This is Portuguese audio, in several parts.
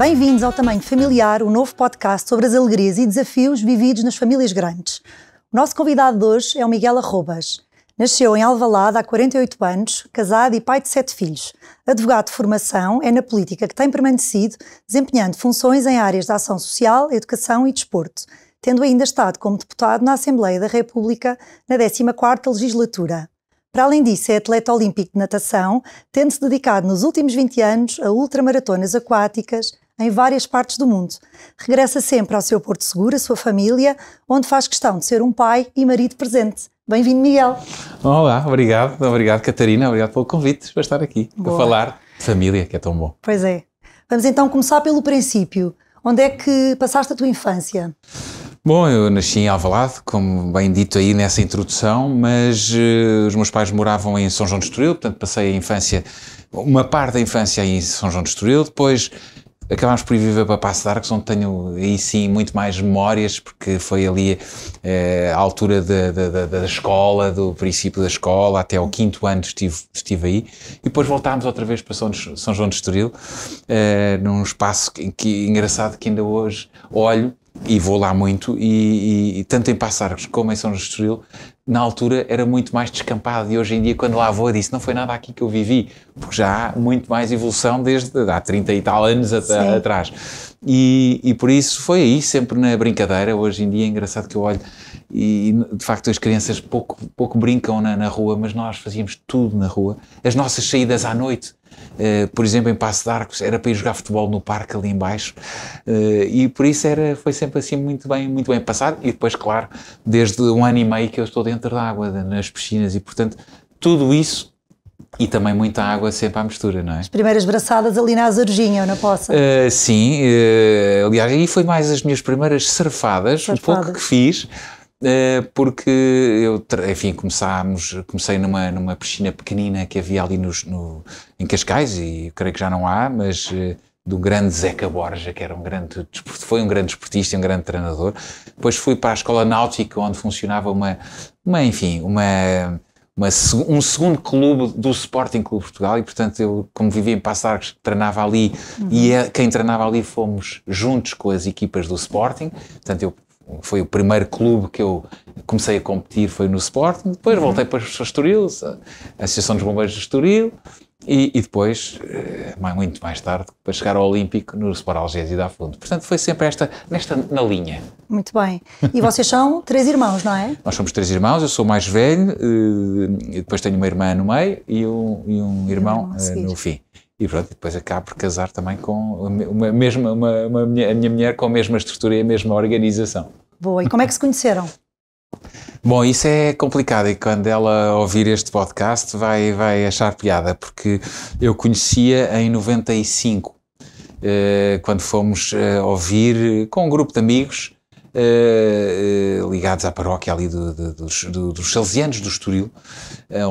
Bem-vindos ao Tamanho Familiar, o um novo podcast sobre as alegrias e desafios vividos nas famílias grandes. O nosso convidado de hoje é o Miguel Arrobas. Nasceu em Alvalade há 48 anos, casado e pai de sete filhos. Advogado de formação, é na política que tem permanecido, desempenhando funções em áreas de ação social, educação e desporto, tendo ainda estado como deputado na Assembleia da República na 14ª legislatura. Para além disso, é atleta olímpico de natação, tendo-se dedicado nos últimos 20 anos a ultramaratonas aquáticas, em várias partes do mundo. Regressa sempre ao seu Porto Seguro, a sua família, onde faz questão de ser um pai e marido presente. Bem-vindo, Miguel. Olá, obrigado, obrigado, Catarina, obrigado pelo convite para estar aqui, Boa. para falar de família, que é tão bom. Pois é. Vamos então começar pelo princípio. Onde é que passaste a tua infância? Bom, eu nasci em Alvalade, como bem dito aí nessa introdução, mas uh, os meus pais moravam em São João de Estoril, portanto passei a infância, uma parte da infância em São João de Estoril, depois acabámos por ir viver para Passo de Arcos, onde tenho aí sim muito mais memórias, porque foi ali eh, a altura da, da, da, escola, do princípio da escola, até ao quinto ano estive, estive aí. E depois voltámos outra vez para São, São João de Estoril, eh, num espaço que, que, engraçado que ainda hoje olho e vou lá muito, e, e, e tanto em Passares como em é São Estoril, na altura era muito mais descampado e hoje em dia quando lá vou disse não foi nada aqui que eu vivi, porque já há muito mais evolução desde há 30 e tal anos at Sim. atrás. E, e, por isso foi aí, sempre na brincadeira, hoje em dia é engraçado que eu olho e de facto as crianças pouco, pouco brincam na, na rua, mas nós fazíamos tudo na rua, as nossas saídas à noite, Uh, por exemplo, em Passo de Arcos, era para ir jogar futebol no parque ali embaixo, uh, e por isso era, foi sempre assim muito bem, muito bem passado, e depois, claro, desde um ano e meio que eu estou dentro da água, nas piscinas, e portanto, tudo isso e também muita água sempre à mistura, não é? As primeiras braçadas ali na Azorjinha, ou na Poça? Uh, sim, uh, aliás, aí foi mais as minhas primeiras surfadas, surfadas, o pouco que fiz eh, porque eu, enfim, começámos, comecei numa, numa piscina pequenina que havia ali nos, no, em Cascais, e creio que já não há, mas eh, do grande Zeca Borja, que era um grande, foi um grande esportista um grande treinador. Depois fui para a escola náutica, onde funcionava uma, uma enfim, uma, uma, um segundo clube do Sporting Clube Portugal e, portanto, eu, como vivia em Passo Arcos, treinava ali uhum. e eh, quem treinava ali fomos juntos com as equipas do Sporting. Portanto, eu foi o primeiro clube que eu comecei a competir, foi no Sporting, depois uhum. voltei para o Estoril, a Associação dos Bombeiros do Estoril, e, e, depois, eh, mais, muito mais tarde, para chegar ao Olímpico no Sport Algés e da Fundo. Portanto, foi sempre esta, nesta, na linha. Muito bem. E vocês são três irmãos, não é? Nós somos três irmãos, eu sou o mais velho, eh, depois tenho uma irmã no meio e um, e um irmão, eh, no fim. E pronto, depois acabo por casar também com uma mesma, uma, uma, a minha mulher com a mesma estrutura e a mesma organização. Boa. E como é que se conheceram? Bom, isso é complicado e quando ela ouvir este podcast vai, vai achar piada, porque eu conhecia em 95, eh, quando fomos eh, ouvir com um grupo de amigos eh, ligados à paróquia ali do, do, dos, do, dos Salesianos do Estoril,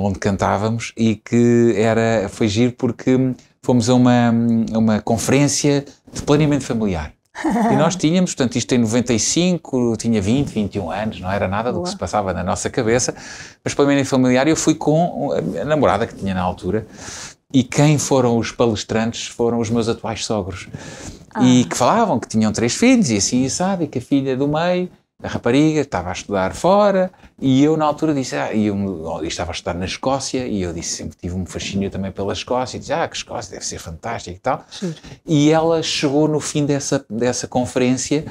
onde cantávamos e que era, foi giro porque fomos a uma, a uma conferência de planeamento familiar e nós tínhamos, portanto, isto em 95, tinha 20, 21 anos, não era nada Boa. do que se passava na nossa cabeça, mas pelo menos familiar eu fui com a namorada que tinha na altura, e quem foram os palestrantes foram os meus atuais sogros. Ah. E que falavam que tinham três filhos, e assim, sabe, que a filha do meio a rapariga estava a estudar fora e eu na altura disse, ah, e eu, estava a estudar na Escócia e eu disse, sempre tive um fascínio também pela Escócia e disse, ah, que Escócia deve ser fantástica e tal. Sim. E ela chegou no fim dessa, dessa conferência,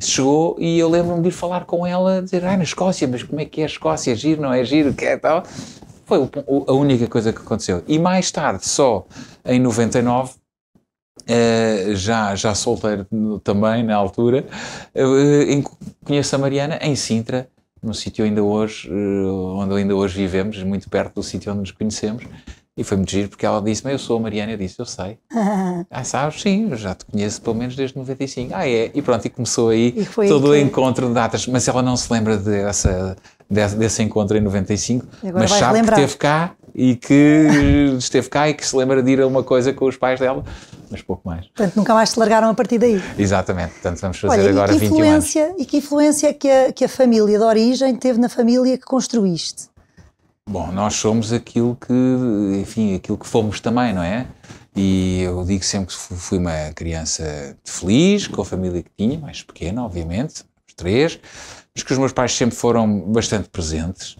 chegou e eu lembro-me de ir falar com ela, dizer, ah, na Escócia, mas como é que é a Escócia? É giro, não é giro, que é tal? Foi a única coisa que aconteceu. E mais tarde, só em 99, Uh, já, já solteiro também na altura, uh, conheço a Mariana em Sintra, num sítio ainda hoje, uh, onde ainda hoje vivemos, muito perto do sítio onde nos conhecemos, e foi muito giro porque ela disse, eu sou a Mariana, eu disse, eu sei. ah, sabes, sim, já te conheço pelo menos desde 95. Ah, é, e pronto, e começou aí e todo o encontro de datas, mas ela não se lembra dessa... Desse, desse encontro em 95, mas sabe lembrar. que esteve cá e que esteve cá e que se lembra de ir a uma coisa com os pais dela, mas pouco mais. Portanto, nunca mais se largaram a partir daí. Exatamente, portanto vamos fazer Olha, agora 20 influência, anos. E que influência que a, que a família de origem teve na família que construíste? Bom, nós somos aquilo que, enfim, aquilo que fomos também, não é? E eu digo sempre que fui uma criança feliz, com a família que tinha, mais pequena, obviamente, três, mas que os meus pais sempre foram bastante presentes,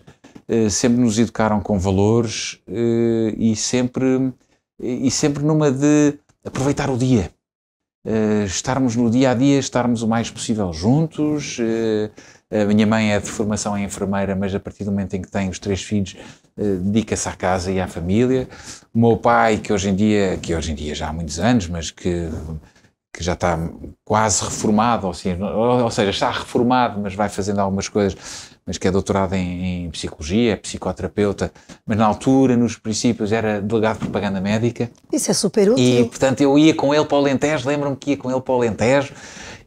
eh, sempre nos educaram com valores eh, e sempre, e sempre numa de aproveitar o dia. Uh, estarmos no dia a dia, estarmos o mais possível juntos. Uh, a minha mãe é de formação em enfermeira, mas a partir do momento em que tem os três filhos, uh, dedica-se à casa e à família. O meu pai, que hoje em dia, que hoje em dia já há muitos anos, mas que, que já está quase reformado, ou, assim, ou, ou seja, está reformado, mas vai fazendo algumas coisas mas que é doutorado em, em psicologia, é psicoterapeuta, mas na altura, nos princípios, era delegado de propaganda médica. Isso é super útil. E, portanto, eu ia com ele para o Alentejo, lembro-me que ia com ele para o Alentejo,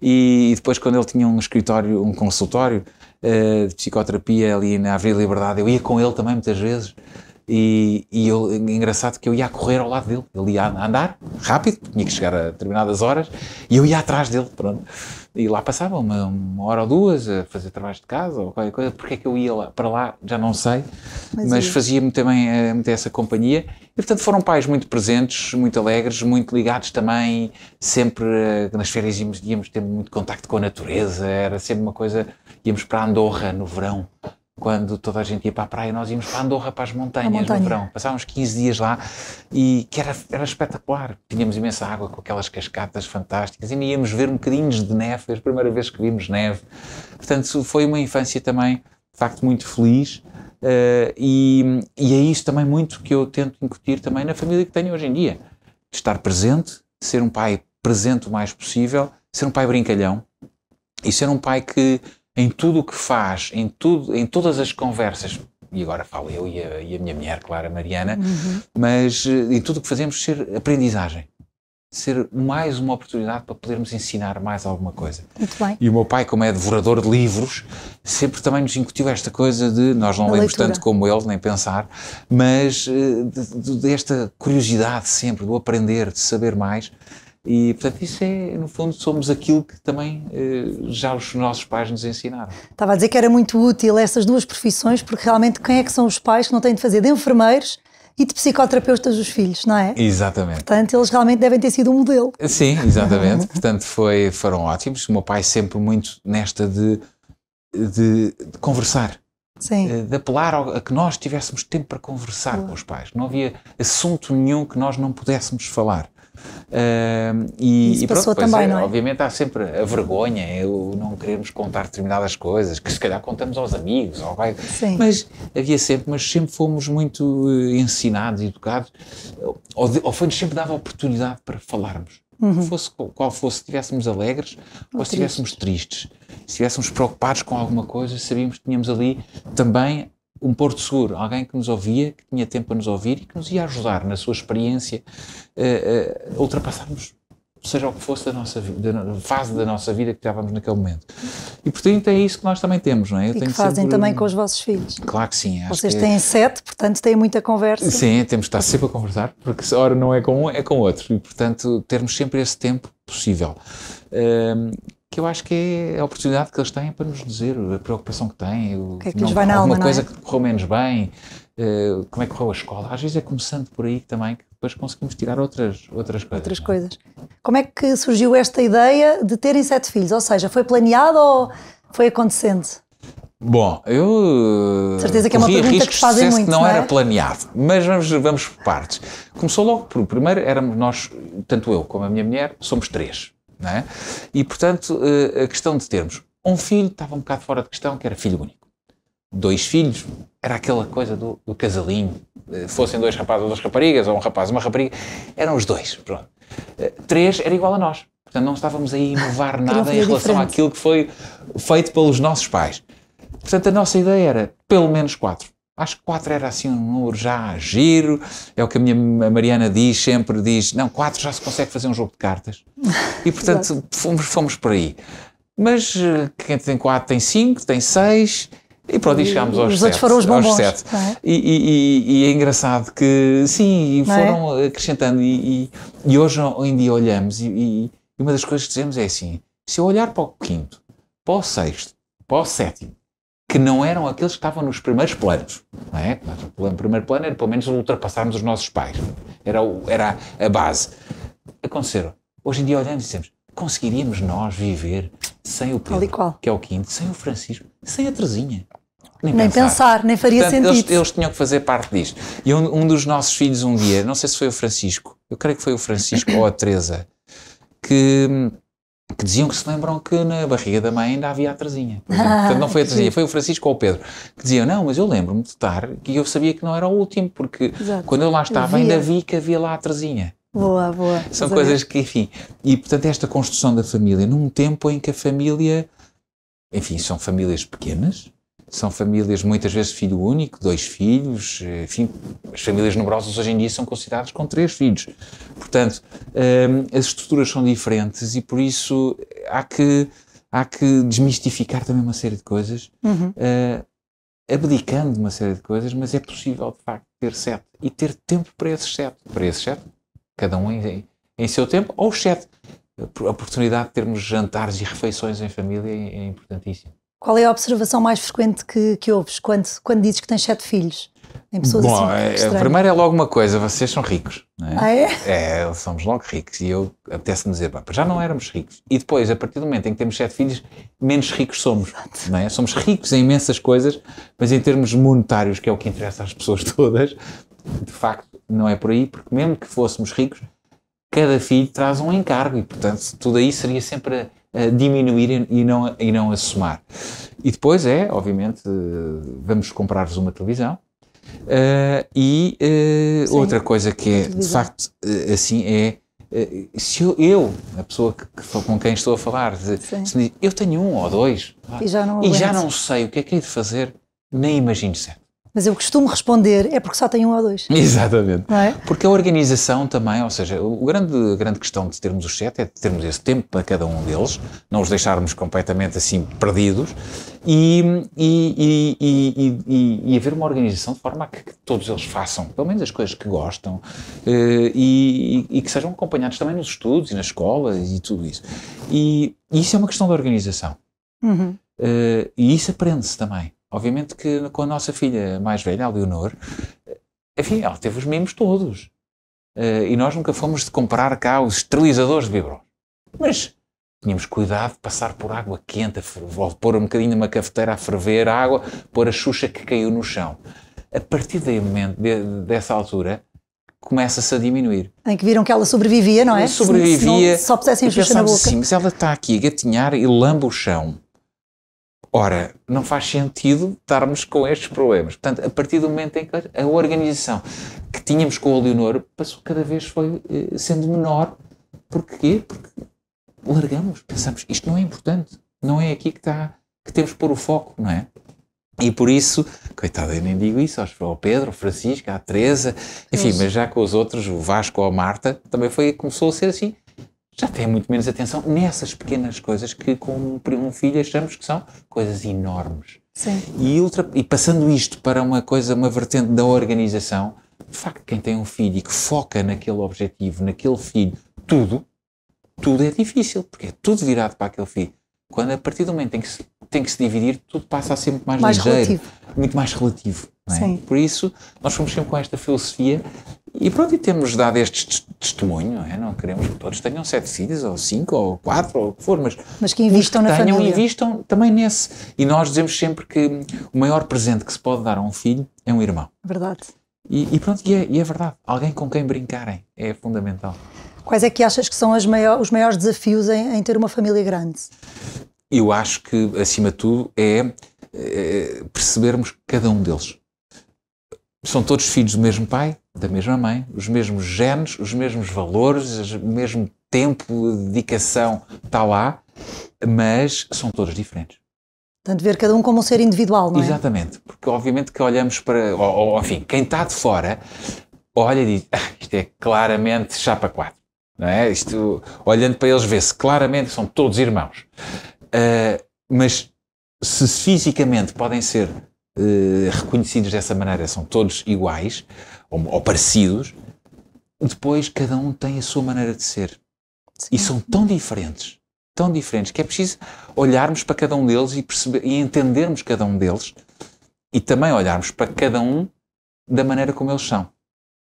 e, e depois, quando ele tinha um escritório, um consultório uh, de psicoterapia ali na Avenida Liberdade, eu ia com ele também muitas vezes. E, e eu, engraçado que eu ia correr ao lado dele. Ele ia andar rápido, tinha que chegar a determinadas horas, e eu ia atrás dele. Pronto. E lá passava uma, uma hora ou duas a fazer trabalhos de casa ou qualquer coisa. Porque é que eu ia lá, para lá, já não sei, mas, mas fazia-me também eh, muito essa companhia. E portanto foram pais muito presentes, muito alegres, muito ligados também. Sempre eh, nas férias íamos, íamos ter muito contacto com a natureza, era sempre uma coisa. Íamos para Andorra no verão quando toda a gente ia para a praia, nós íamos para Andorra, para as montanhas montanha. no verão. Passávamos 15 dias lá e que era, era espetacular. Tínhamos imensa água com aquelas cascatas fantásticas e íamos ver um bocadinho de neve, foi a primeira vez que vimos neve. Portanto, foi uma infância também, de facto, muito feliz. Uh, e, e é isso também muito que eu tento incutir também na família que tenho hoje em dia. De estar presente, ser um pai presente o mais possível, ser um pai brincalhão e ser um pai que em tudo o que faz, em, tudo, em todas as conversas, e agora falo eu e a, e a minha mulher, Clara Mariana, uhum. mas eh, em tudo o que fazemos ser aprendizagem. Ser mais uma oportunidade para podermos ensinar mais alguma coisa. Muito bem. E o meu pai, como é devorador de livros, sempre também nos incutiu esta coisa de nós não lemos tanto como ele, nem pensar, mas desta eh, de, de, de curiosidade sempre, do aprender, de saber mais e, portanto, isso é, no fundo, somos aquilo que também eh, já os nossos pais nos ensinaram. Estava a dizer que era muito útil essas duas profissões, porque realmente quem é que são os pais que não têm de fazer de enfermeiros e de psicoterapeutas os filhos, não é? Exatamente. Portanto, eles realmente devem ter sido um modelo. Sim, exatamente. Portanto, foi, foram ótimos. O meu pai sempre muito nesta de, de, de conversar. Sim. Eh, de apelar a que nós tivéssemos tempo para conversar Boa. com os pais. Não havia assunto nenhum que nós não pudéssemos falar. Uh, e, Isso e pronto, também, é, não é? obviamente há sempre a vergonha, eu é não queremos contar determinadas coisas, que se calhar contamos aos amigos, ao bairro, mas havia sempre, mas sempre fomos muito eh, ensinados, educados, ou, ou foi-nos sempre dada a oportunidade para falarmos. Uhum. Fosse, qual fosse, se estivéssemos alegres ou, ou se estivéssemos tristes. tristes, se estivéssemos preocupados com alguma coisa, sabíamos que tínhamos ali também um porto seguro, alguém que nos ouvia, que tinha tempo para nos ouvir e que nos ia ajudar na sua experiência a, eh, eh, a ultrapassarmos seja o que fosse da nossa vida, da fase da nossa vida que estávamos naquele momento. E portanto é isso que nós também temos, não é? Eu e que fazem sempre... também com os vossos filhos. Claro que sim. Vocês que... É têm sete, portanto têm muita conversa. Sim, temos de estar sempre a conversar, porque se hora não é com um, é com outro. E portanto termos sempre esse tempo possível. Um, ehm, que eu acho que é a oportunidade que eles têm para nos dizer a preocupação que têm, o que é que não, vai na alguma alma, é? coisa é? que correu menos bem, uh, como é que correu a escola. Às vezes é começando por aí também que depois conseguimos tirar outras, outras coisas. Outras é? coisas. Como é que surgiu esta ideia de terem sete filhos? Ou seja, foi planeado ou foi acontecendo? Bom, eu. certeza que é uma pergunta que fazem muito. Que não, não é? era planeado, mas vamos, vamos por partes. Começou logo por. Primeiro, éramos nós, tanto eu como a minha mulher, somos três. Não é? E, portanto, eh, a questão de termos um filho estava um bocado fora de questão, que era filho único. Dois filhos era aquela coisa do, do casalinho. Eh, fossem dois rapazes ou duas raparigas, ou um rapaz uma rapariga, eram os dois. Pronto. Eh, três era igual a nós. Portanto, não estávamos a inovar nada em relação diferente. àquilo que foi feito pelos nossos pais. Portanto, a nossa ideia era pelo menos quatro. Acho que quatro era assim um número já giro. É o que a minha a Mariana diz sempre: diz, não, quatro já se consegue fazer um jogo de cartas. E, portanto, fomos, fomos por aí. Mas eh, quem tem quatro tem cinco, tem seis, e pronto, e chegámos aos os sete. Outros foram os bombons, aos sete. É? E, e, e, é engraçado que, sim, é? foram é? acrescentando. E, e, hoje em dia olhamos e, uma das coisas que dizemos é assim, se eu olhar para o quinto, para o sexto, para o sétimo, que não eram aqueles que estavam nos primeiros planos, não é? O primeiro plano era pelo menos ultrapassarmos os nossos pais. Era, era a base. Aconteceram Hoje em dia olhamos e dizemos, conseguiríamos nós viver sem o Pedro, que é o quinto, sem o Francisco, sem a Terezinha? Nem, nem pensar. pensar. nem faria Portanto, sentido. Eles, eles, tinham que fazer parte disto. E um, um, dos nossos filhos um dia, não sei se foi o Francisco, eu creio que foi o Francisco ou a Teresa, que, que diziam que se lembram que na barriga da mãe ainda havia a Terezinha. Portanto, não foi a Terezinha, foi o Francisco ou o Pedro, que diziam, não, mas eu lembro-me de estar, que eu sabia que não era o último, porque Exato. quando eu lá estava ainda vi que havia lá a Terezinha. Boa, boa. São Mas coisas que, enfim. E portanto, é esta construção da família, num tempo em que a família. Enfim, são famílias pequenas, são famílias muitas vezes filho único, dois filhos, enfim, as famílias numerosas hoje em dia são consideradas com três filhos. Portanto, hum, as estruturas são diferentes e por isso há que, há que desmistificar também uma série de coisas, uhum. uh, abdicando de uma série de coisas, mas é possível de facto ter sete e ter tempo para esses sete, para esses sete cada um em, em seu tempo, ou o A oportunidade de termos jantares e refeições em família é, é importantíssimo. Qual é a observação mais frequente que, que ouves quando, quando dizes que tens sete filhos? Em pessoas Bom, assim, é, a é logo uma coisa, vocês são ricos, não é? Ah, é? É, somos logo ricos e eu apetece-me dizer, pá, já não éramos ricos. E depois, a partir do momento em que temos sete filhos, menos ricos somos, não é? Somos ricos em imensas coisas, mas em termos monetários, que é o que interessa às pessoas todas, de facto não é por aí, porque mesmo que fôssemos ricos, cada filho traz um encargo e, portanto, tudo aí seria sempre a, a diminuir e não, e não a somar. E depois é, obviamente, eh, vamos comprar-vos uma televisão, Uh, e uh, Sim, outra coisa que é, de facto, eh, assim, é se eu, eu, a pessoa que, que, com quem estou a falar, de, diz, eu tenho um ou dois e já, não, e já não sei o que é que hei é de fazer, nem imagino certo. Mas eu costumo responder, é porque só tem um ou dois. Exatamente. É? Porque a organização também, ou seja, o grande, a grande questão de termos os sete é de termos esse tempo para cada um deles, não os deixarmos completamente assim perdidos e, e, e, e, haver uma organização de forma a que todos eles façam, pelo menos as coisas que gostam eh, e, que sejam acompanhados também nos estudos e na escola e tudo isso. E, isso é uma questão de organização. Uhum. Eh, e isso aprende-se também. Obviamente que com a nossa filha mais velha, a Leonor, enfim, ela teve os mimos todos. Uh, e nós nunca fomos de comprar cá os esterilizadores de biberon. Mas tínhamos cuidado de passar por água quente, pôr um bocadinho numa cafeteira a ferver a água, pôr a xuxa que caiu no chão. A partir daí, momento, de, dessa altura, começa-se a diminuir. Em que viram que ela sobrevivia, não é? Sobrevivia. Se, se não, só pusessem a xuxa na boca. Assim, mas ela está aqui a gatinhar e lamba o chão. Ora, não faz sentido estarmos com estes problemas. Portanto, a partir do momento em que a organização que tínhamos com a Leonor passou cada vez foi eh, sendo menor. Porquê? Porque largamos, pensamos, isto não é importante, não é aqui que, está, que temos que pôr o foco, não é? E por isso, coitado, eu nem digo isso ao Pedro, ao Francisco, à Teresa, enfim, mas já com os outros, o Vasco ou a Marta, também foi, começou a ser assim já tem muito menos atenção nessas pequenas coisas que, com um filho, achamos que são coisas enormes. Sim. E, ultra, e passando isto para uma coisa, uma vertente da organização, de facto, quem tem um filho e que foca naquele objetivo, naquele filho, tudo, tudo é difícil, porque é tudo virado para aquele filho. Quando a partir do momento em que se, tem que se dividir, tudo passa a ser muito mais, mais ligeiro, relativo. muito mais relativo. É? Por isso, nós fomos sempre com esta filosofia e pronto, e temos dado este testemunho, não, é? não queremos que todos tenham sete filhos, ou cinco, ou quatro, ou o que for, mas, mas que invistam que na tenham, família. invistam também nesse. E nós dizemos sempre que o maior presente que se pode dar a um filho é um irmão. Verdade. E, e pronto, e é, e é, verdade. Alguém com quem brincarem é fundamental. Quais é que achas que são maior, os maiores desafios em, em ter uma família grande? Eu acho que, acima de tudo, é, é percebermos cada um deles são todos filhos do mesmo pai, da mesma mãe, os mesmos genes, os mesmos valores, o mesmo tempo, dedicação, tal lá mas são todos diferentes. Portanto, ver cada um como um ser individual, não é? Exatamente, porque obviamente que olhamos para, ou, ou enfim, quem está de fora olha e diz, ah, isto é claramente chapa 4, não é? Isto, olhando para eles vê-se claramente são todos irmãos. Uh, mas se fisicamente podem ser eh, reconhecidos dessa maneira, são todos iguais ou, ou, parecidos, depois cada um tem a sua maneira de ser. Sim. E são tão diferentes, tão diferentes, que é preciso olharmos para cada um deles e, perceber, e entendermos cada um deles e também olharmos para cada um da maneira como eles são.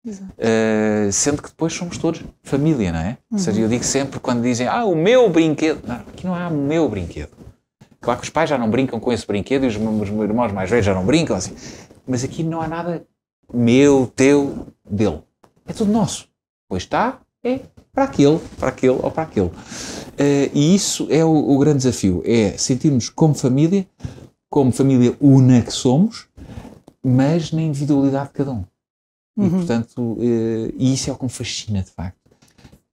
Uh, sendo que depois somos todos família, não é? Uhum. Ou seja, eu uhum. digo sempre quando dizem, ah, o meu brinquedo. Não, aqui não há o meu brinquedo. Claro que os pais já não brincam com esse brinquedo e os meus irmãos mais velhos já não brincam, assim. Mas aqui não há nada meu, teu, dele. É tudo nosso. Pois está, é para aquele, para aquele ou para aquele. Uh, e isso é o, o grande desafio, é sentirmos como família, como família una que somos, mas na individualidade de cada um. E, uhum. portanto, uh, e isso é o que me fascina, de facto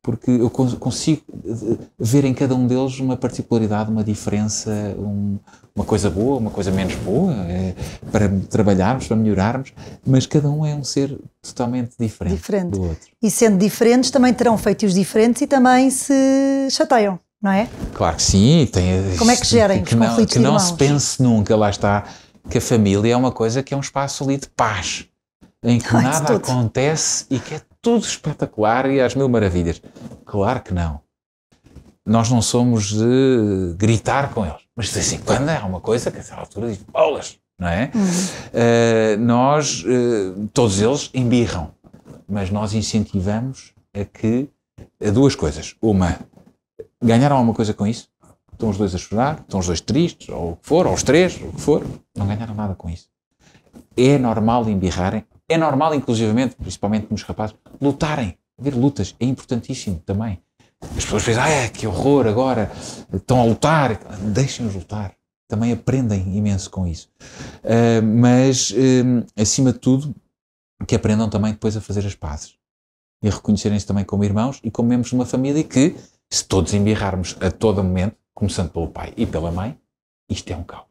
porque eu consigo eh, ver em cada um deles uma particularidade, uma diferença, um, uma coisa boa, uma coisa menos boa, é, para trabalharmos, para melhorarmos, mas cada um é um ser totalmente diferente, diferente, do outro. E sendo diferentes, também terão feitos diferentes e também se chateiam. Não é? Claro que sim. Tem, eh, Como é que gerem que, os não, conflitos Que não se pense nunca, lá está, que a família é uma coisa que é um espaço ali de paz, em que nada acontece e que é tudo espetacular e às mil maravilhas. Claro que não. Nós não somos de gritar com eles, mas de vez em quando é uma coisa que a certa altura diz bolas, não é? Uh, nós, uh, todos eles, embirram, mas nós incentivamos a que a duas coisas. Uma, ganharam alguma coisa com isso? Estão os dois a chorar, estão os dois tristes, ou o que for, ou os três, o que for, não ganharam nada com isso. É normal embirrarem, é normal, inclusivamente, principalmente nos rapazes, lutarem. Ver lutas é importantíssimo também. As pessoas pensam, ah, é, que horror agora, estão a lutar. Deixem-os lutar. Também aprendem imenso com isso. Uh, mas, uh, acima de tudo, que aprendam também depois a fazer as pazes. E a reconhecerem-se também como irmãos e como membros de uma família que, se todos embirrarmos a todo momento, começando pelo pai e pela mãe, isto é um caos.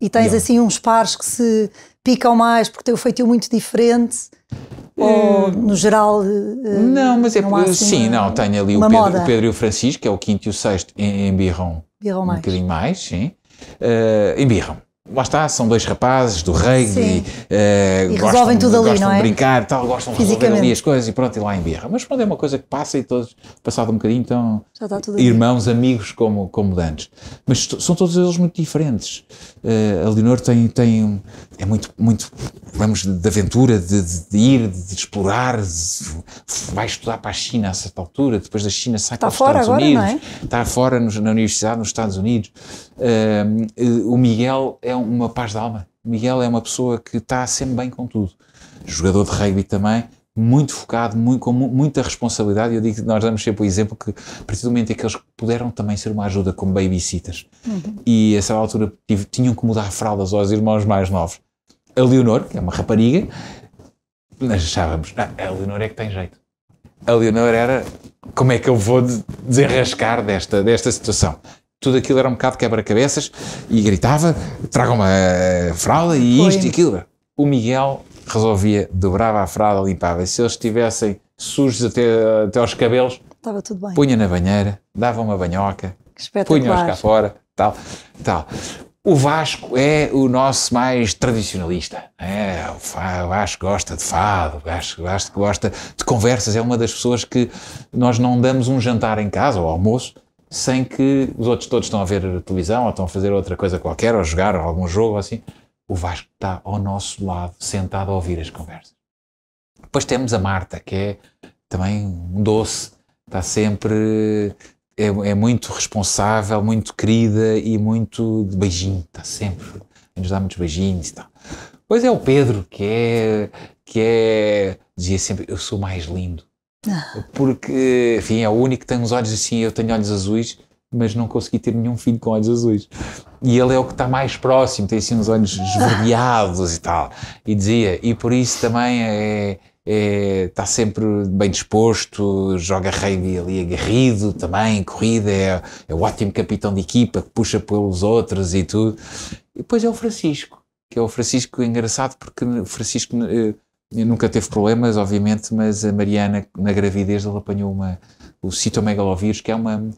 E tens e é assim uns pares que se picam mais porque têm um feitio muito diferente? Ou, eh, no geral, eh, não, mas é não assim sim, uma, não, tenho ali o Pedro, o Pedro, e o Francisco, que é o quinto e o sexto, em, em birrão, birrão mais. um bocadinho mais, sim, uh, em birrão. Lá está, são dois rapazes do reggae, uh, e gostam, tudo ali, gostam não é? de brincar, tal, gostam de resolver ali as coisas e pronto, e lá em birra. Mas pronto, é uma coisa que passa e todos, passado um bocadinho, então irmãos, amigos como, como antes. Mas são todos eles muito diferentes. Uh, eh, a Leonor tem, tem, é muito, muito, vamos, de aventura, de, de, de ir, de, de explorar, vai estudar para a China a certa altura, depois da China sai está para os Estados agora, Unidos, é? está fora na universidade nos Estados Unidos. Uh, o Miguel é uma paz de alma. O Miguel é uma pessoa que está sempre bem com tudo. Jogador de rugby também, muito focado, muito, com muita responsabilidade. Eu digo que nós damos sempre o exemplo que, a partir do momento que puderam também ser uma ajuda como babysitters, uhum. e a essa altura tinham que mudar fraldas aos irmãos mais novos. A Leonor, que é uma rapariga, nós achávamos, ah, a Leonor é que tem jeito. A Leonor era como é que eu vou desenrascar desta, desta situação? tudo aquilo era um bocado quebra-cabeças e gritava: traga uma eh, fralda e isto e aquilo. O Miguel resolvia, dobrava a fralda, limpava. E se eles estivessem sujos até, até aos cabelos, estava tudo bem. Punha na banheira, dava uma banhoca, punha-os cá fora, tal, tal. O Vasco é o nosso mais tradicionalista. É, o Vasco gosta de fado, o Vasco, Vasco gosta de conversas. É uma das pessoas que nós não damos um jantar em casa ou almoço sem que os outros todos estão a ver a televisão ou estão a fazer outra coisa qualquer, ou a jogar ou algum jogo ou assim. O Vasco está ao nosso lado, sentado a ouvir as conversas. Depois temos a Marta, que é também um doce, está sempre. É, é muito responsável, muito querida e muito de beijinho, está sempre. Nos dá muitos beijinhos e tal. Depois é o Pedro, que é. que é. dizia sempre: Eu sou mais lindo porque, enfim, é o único que tem uns olhos assim, eu tenho olhos azuis, mas não consegui ter nenhum filho com olhos azuis. E ele é o que está mais próximo, tem assim uns olhos esverdeados e tal. E dizia, e por isso também é, é está é, sempre bem disposto, joga rugby ali aguerrido também, corrida, é, é ótimo capitão de equipa que puxa pelos outros e tudo. E depois é o Francisco, que é o Francisco engraçado porque o Francisco eh, nunca teve problemas, obviamente, mas a Mariana, na gravidez, ela apanhou uma, o citomegalovírus, que é uma,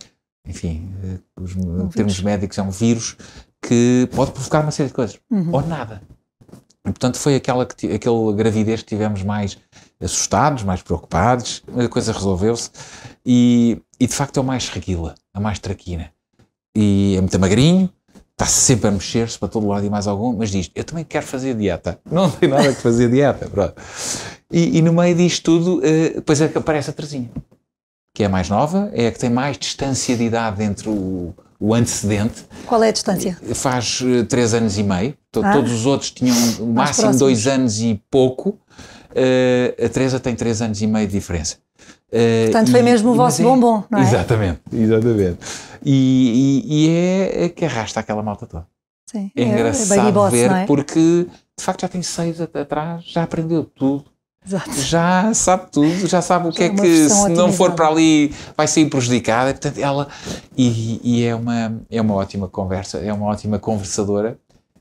enfim, eh, os um termos vírus. médicos, é um vírus que pode provocar uma série de coisas, uhum. ou nada. E, portanto, foi aquela, que, aquela gravidez que tivemos mais assustados, mais preocupados, a coisa resolveu-se e, e, de facto é o mais reguila, a é mais traquina. E é muito magrinho, está sempre a mexer-se para todo lado e mais algum, mas diz: Eu também quero fazer dieta. Não tem nada que fazer dieta. Pronto. E, e no meio disto tudo, uh, depois é que aparece a Terezinha, que é a mais nova, é a que tem mais distância de idade entre o, o antecedente. Qual é a distância? Eh, faz uh, três anos e meio. ah, todos os outros tinham máximo dois anos e pouco. Uh, a Teresa tem três anos e meio de diferença. Eh, portanto, e, foi mesmo o vosso é- bombom, não é? Exatamente, exatamente. E, e, e é, é que arrasta aquela malta toda. Sim, é, é engraçado boss, ver, porque de facto já tem seis atrás, já aprendeu tudo. Exato. Já sabe tudo, já sabe o que é, que se otimizada. não for para ali vai sair prejudicada. Portanto, ela e, e, é uma é uma ótima conversa, é uma ótima conversadora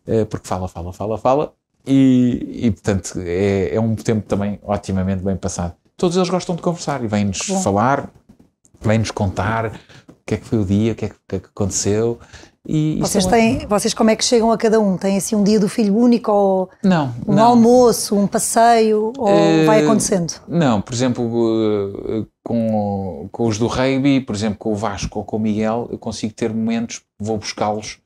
eh, porque fala, fala, fala, fala e, e portanto é, é um tempo também otimamente bem passado todos eles gostam de conversar e vêm-nos falar, vêm-nos contar o que é que foi o dia, o que é que, que, é que aconteceu. E é vocês, têm, vocês como é que chegam a cada um? Tem assim um dia do filho único ou não, um não. almoço, um passeio ou uh, vai acontecendo? Não, por exemplo, eh, com, com os do rugby, por exemplo, com o Vasco ou com o Miguel, eu consigo ter momentos, vou buscá-los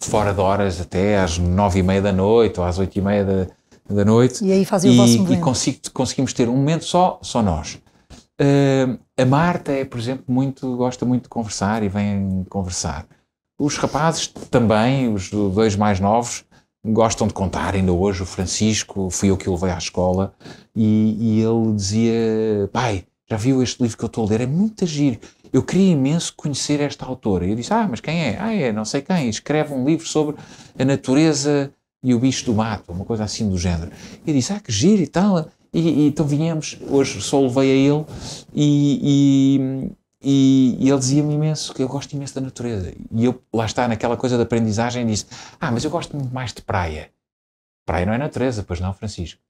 fora de horas até às nove e meia da noite ou às oito e meia da, da noite. E aí fazem o vosso E consigo, conseguimos ter um momento só, só nós. Uh, a Marta é, por exemplo, muito, gosta muito de conversar e vem conversar. Os rapazes também, os dois mais novos, gostam de contar. Ainda hoje o Francisco, fui eu que o levei à escola, e, e ele dizia: Pai, já viu este livro que eu estou a ler? É muito giro. Eu queria imenso conhecer esta autora. E eu disse: Ah, mas quem é? Ah, é, não sei quem. Escreve um livro sobre a natureza e o bicho do mato, uma coisa assim do género. Eu disse, ah, que giro e tal. E, e então vinhamos, hoje só levei a ele e, e, e ele dizia-me imenso que eu gosto imenso da natureza. E eu, lá está, naquela coisa da aprendizagem, disse, ah, mas eu gosto muito mais de praia. Praia não é natureza, pois não, Francisco?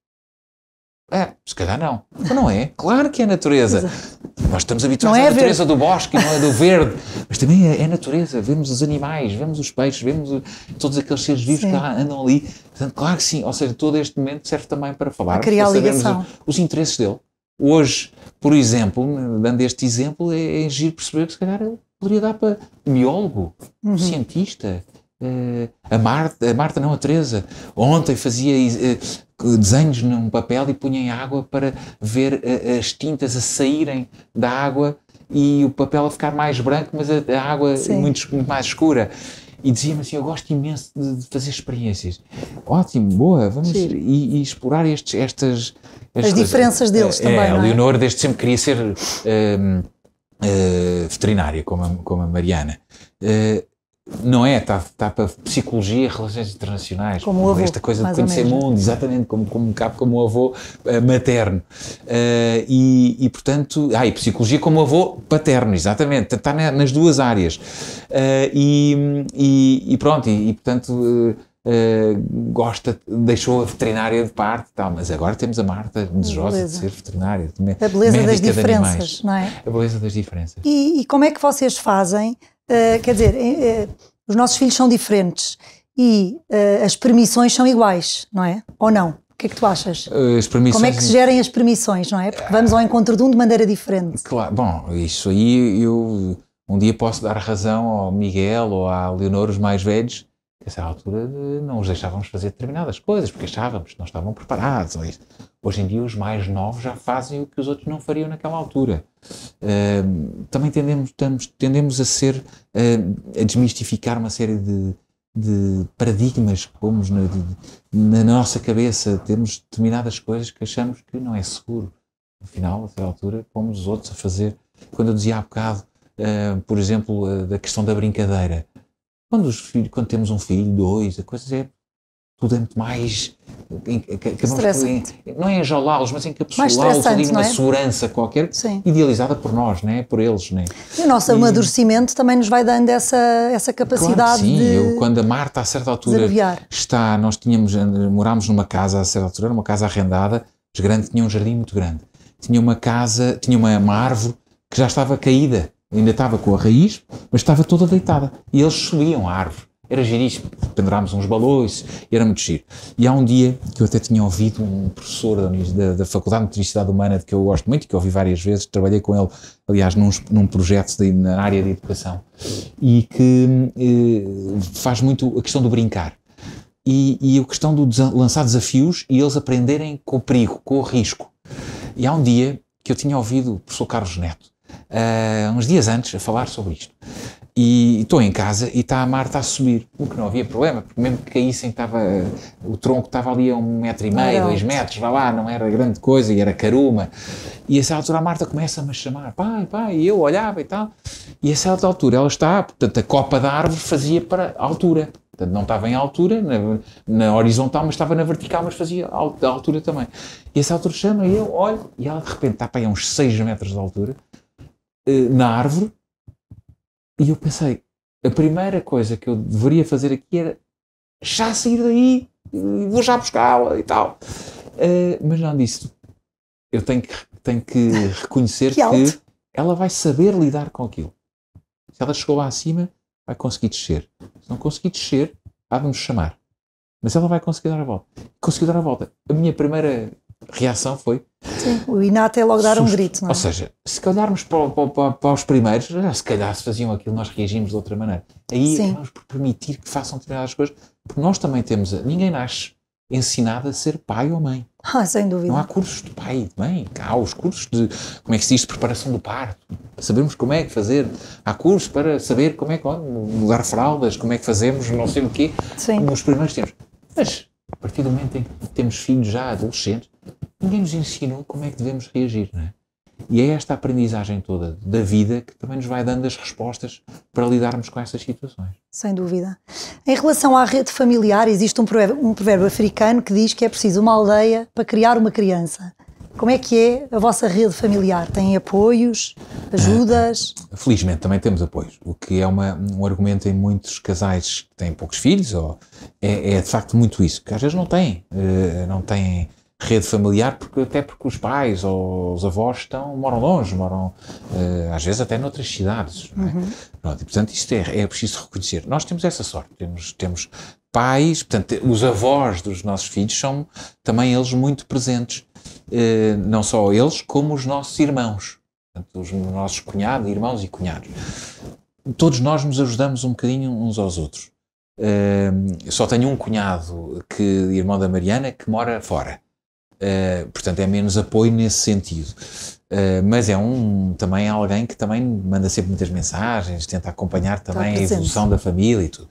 É, se calhar não. Mas não é? Claro que é natureza. Exato. Nós estamos habituados é à natureza verde. do bosque, não é do verde. Mas também é, é, natureza. Vemos os animais, vemos os peixes, vemos o, todos aqueles seres vivos sim. que andam ali. Portanto, claro que sim. Ou seja, todo este momento serve também para falar, para sabermos o, os interesses dele. Hoje, por exemplo, dando este exemplo, é, é giro perceber que se calhar ele poderia dar para biólogo, uhum. cientista, eh, a Marta, a Marta não, a Teresa, ontem fazia eh, eh, desenhos num papel e punha em água para ver eh, as tintas a saírem da água e o papel a ficar mais branco, mas a, a água muito, muito mais escura. E dizia-me assim: Eu gosto imenso de fazer experiências. Ótimo, boa, vamos e, e, explorar estes, estas. estas As diferenças deles é, também. É, é? A Leonor, desde sempre, queria ser uh, veterinária, como a, como a Mariana. Uh, não é? Está, está para psicologia, relações internacionais, como avô, esta coisa de conhecer mundo, exatamente, como, como um cabo, como avô eh, materno. Uh, e, e, portanto, ah, e psicologia como avô paterno, exatamente, está tá nas duas áreas. Uh, e, e, e, pronto, e, portanto. Uh, Uh, gosta, deixou a veterinária de parte, tal, mas agora temos a Marta desejosa beleza. de ser veterinária. A beleza das diferenças, não é? A beleza das diferenças. E, e como é que vocês fazem eh, quer dizer, uh, os nossos filhos são diferentes e uh, as permissões são iguais, não é? Ou não? O que é que tu achas? Permissões... Como é que se gerem as permissões, não é? Porque vamos ao encontro de um de maneira diferente. Claro, bom, isso aí eu um dia posso dar razão ao Miguel ou à Leonor, os mais velhos, que a essa altura não os deixávamos fazer determinadas coisas, porque achávamos que não estavam preparados. Hoje em dia os mais novos já fazem o que os outros não fariam naquela altura uh, também tendemos, estamos tendemos a ser, uh, a desmistificar uma série de, de paradigmas que pomos na, de, na, nossa cabeça. Temos determinadas coisas que achamos que não é seguro. Afinal, até à altura, pomos os outros a fazer. Quando eu dizia há bocado, uh, por exemplo, eh, da questão da brincadeira. Quando, os filhos, quando temos um filho, dois, a coisa é tudo é muito mais. Acabamos não é enjaulá-los, mas encapsulá-los ali numa é? segurança qualquer, Sim. idealizada por nós, né por eles. Não né? E o nosso e... amadurecimento também nos vai dando essa, essa capacidade claro sim, de. Eu, quando a Marta, a certa altura, desviar. está, nós tínhamos, eh, morámos numa casa, a certa altura, era uma casa arrendada, mas grande, tinha um jardim muito grande. Tinha uma casa, tinha uma, uma árvore que já estava caída, ainda estava com a raiz, mas estava toda deitada. E eles subiam a árvore era giríssimo. Pendurámos uns balões, era muito giro. E há um dia que eu até tinha ouvido um professor da, da, da Faculdade de Nutricidade Humana, de que eu gosto muito, que eu ouvi várias vezes, trabalhei com ele, aliás, num, num projeto de, na área de educação, e que eh, faz muito a questão do brincar. E, e a questão do desa lançar desafios e eles aprenderem com o perigo, com o risco. E há um dia que eu tinha ouvido o professor Carlos Neto, uh, uns dias antes, a falar sobre isto. E estou em casa e está a Marta a subir, o que não havia problema, porque mesmo que caíssem, estava, o tronco estava ali a um metro e meio, não. dois metros, vá lá, não era grande coisa e era caruma. E a essa altura a Marta começa-me a chamar, pai, pai, e eu olhava e tal. E a essa altura ela está, portanto, a copa da árvore fazia para a altura. Portanto, não estava em altura, na, na horizontal, mas estava na vertical, mas fazia a altura também. E a essa altura chama e eu olho, e ela de repente está para aí a uns 6 metros de altura, eh, na árvore, e eu pensei, a primeira coisa que eu deveria fazer aqui era já sair daí, vou já buscá-la e tal. Uh, mas não disse. Eu tenho que, tenho que reconhecer que, que, ela vai saber lidar com aquilo. Se ela chegou lá acima, vai conseguir descer. Se não conseguir descer, ah, vá-me chamar. Mas ela vai conseguir dar a volta. Conseguiu dar a volta. A minha primeira reação foi. Sim, o Iná até logo dar um grito, não é? Ou seja, se calharmos para, para, para, os primeiros, se calhar se faziam aquilo, nós reagimos de outra maneira. Aí Sim. vamos permitir que façam determinadas coisas, porque nós também temos. Ninguém nasce ensinado a ser pai ou mãe. Ah, sem dúvida. Não há cursos de pai e de mãe. Há os cursos de, como é que se diz, de preparação do parto. Sabemos como é que fazer. Há cursos para saber como é que, olha, mudar fraldas, como é que fazemos, não sei o quê. Sim. Nos primeiros tempos. Mas a partir do momento em que temos filhos já adolescentes, ninguém nos ensinou como é que devemos reagir, não é? E é esta aprendizagem toda da vida que também nos vai dando as respostas para lidarmos com essas situações. Sem dúvida. Em relação à rede familiar, existe um provérbio, um provérbio africano que diz que é preciso uma aldeia para criar uma criança. Como é que é a vossa rede familiar? Tem apoios, ajudas? É. Felizmente também temos apoios, o que é uma, um argumento em muitos casais que têm poucos filhos, ou é, é de facto muito isso, que às vezes não têm, eh, não têm rede familiar, porque, até porque os pais ou os avós estão, moram longe, moram eh, às vezes até noutras cidades. Não é? Uhum. Pronto, e, portanto, isto é, é preciso reconhecer. Nós temos essa sorte, temos, temos pais, portanto, os avós dos nossos filhos são também eles muito presentes eh, não só eles, como os nossos irmãos, portanto, os nossos cunhados, irmãos e cunhados. Todos nós nos ajudamos um bocadinho uns aos outros. Eu eh, só tenho um cunhado, que irmão da Mariana, que mora fora. Eh, portanto, é menos apoio nesse sentido. mas é um também alguém que também manda sempre muitas mensagens, tenta acompanhar também a evolução da família e tudo.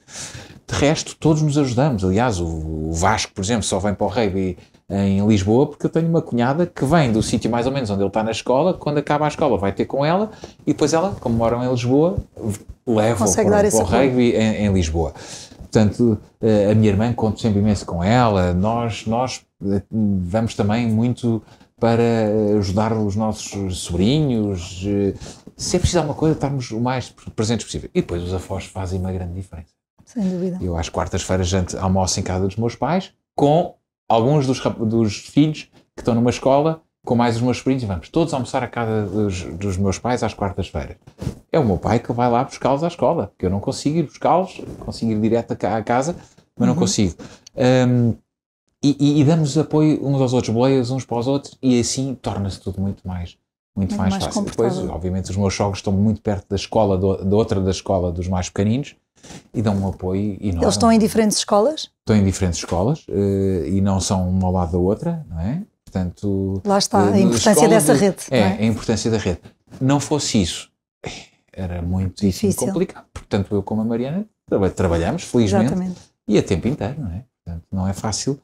De resto, todos nos ajudamos. Aliás, o Vasco, por exemplo, só vem para o rugby em Lisboa porque eu tenho uma cunhada que vem do sítio mais ou menos onde ele está na escola. Quando acaba a escola, vai ter com ela e depois ela, como moram em Lisboa, leva para, para o rugby em, em, Lisboa. Portanto, eh, a minha irmã conta sempre imenso com ela. Nós, nós eh, vamos também muito para ajudar os nossos sobrinhos. Eh, se é preciso alguma coisa, estarmos o mais presentes possível. E depois os afós fazem uma grande diferença. Sem dúvida. Eu às quartas-feiras almoço em casa dos meus pais com alguns dos, dos filhos que estão numa escola com mais os meus sobrinhos, e vamos todos almoçar a casa dos, dos meus pais às quartas-feiras. É o meu pai que vai lá buscá-los à escola, porque eu não consigo ir buscá-los, consigo ir direto à casa, mas uhum. não consigo. Um, e, e, e, damos apoio uns aos outros, boleias uns para os outros, e assim torna-se tudo muito mais, muito, muito mais, mais fácil. Depois, obviamente, os meus jogos estão muito perto da escola, do, da outra da escola dos mais pequeninos, e dão um apoio enorme. Eles estão em diferentes escolas? Estão em diferentes escolas eh, e não são uma ao lado da outra, não é? Portanto, lá está a eh, importância dessa de, é- rede. É, é, a importância da rede. Não fosse isso, eh, era muito difícil. complicado. Portanto, eu como a Mariana trabalhamos, felizmente, Exatamente. e a tempo inteiro, não é? Portanto, não é fácil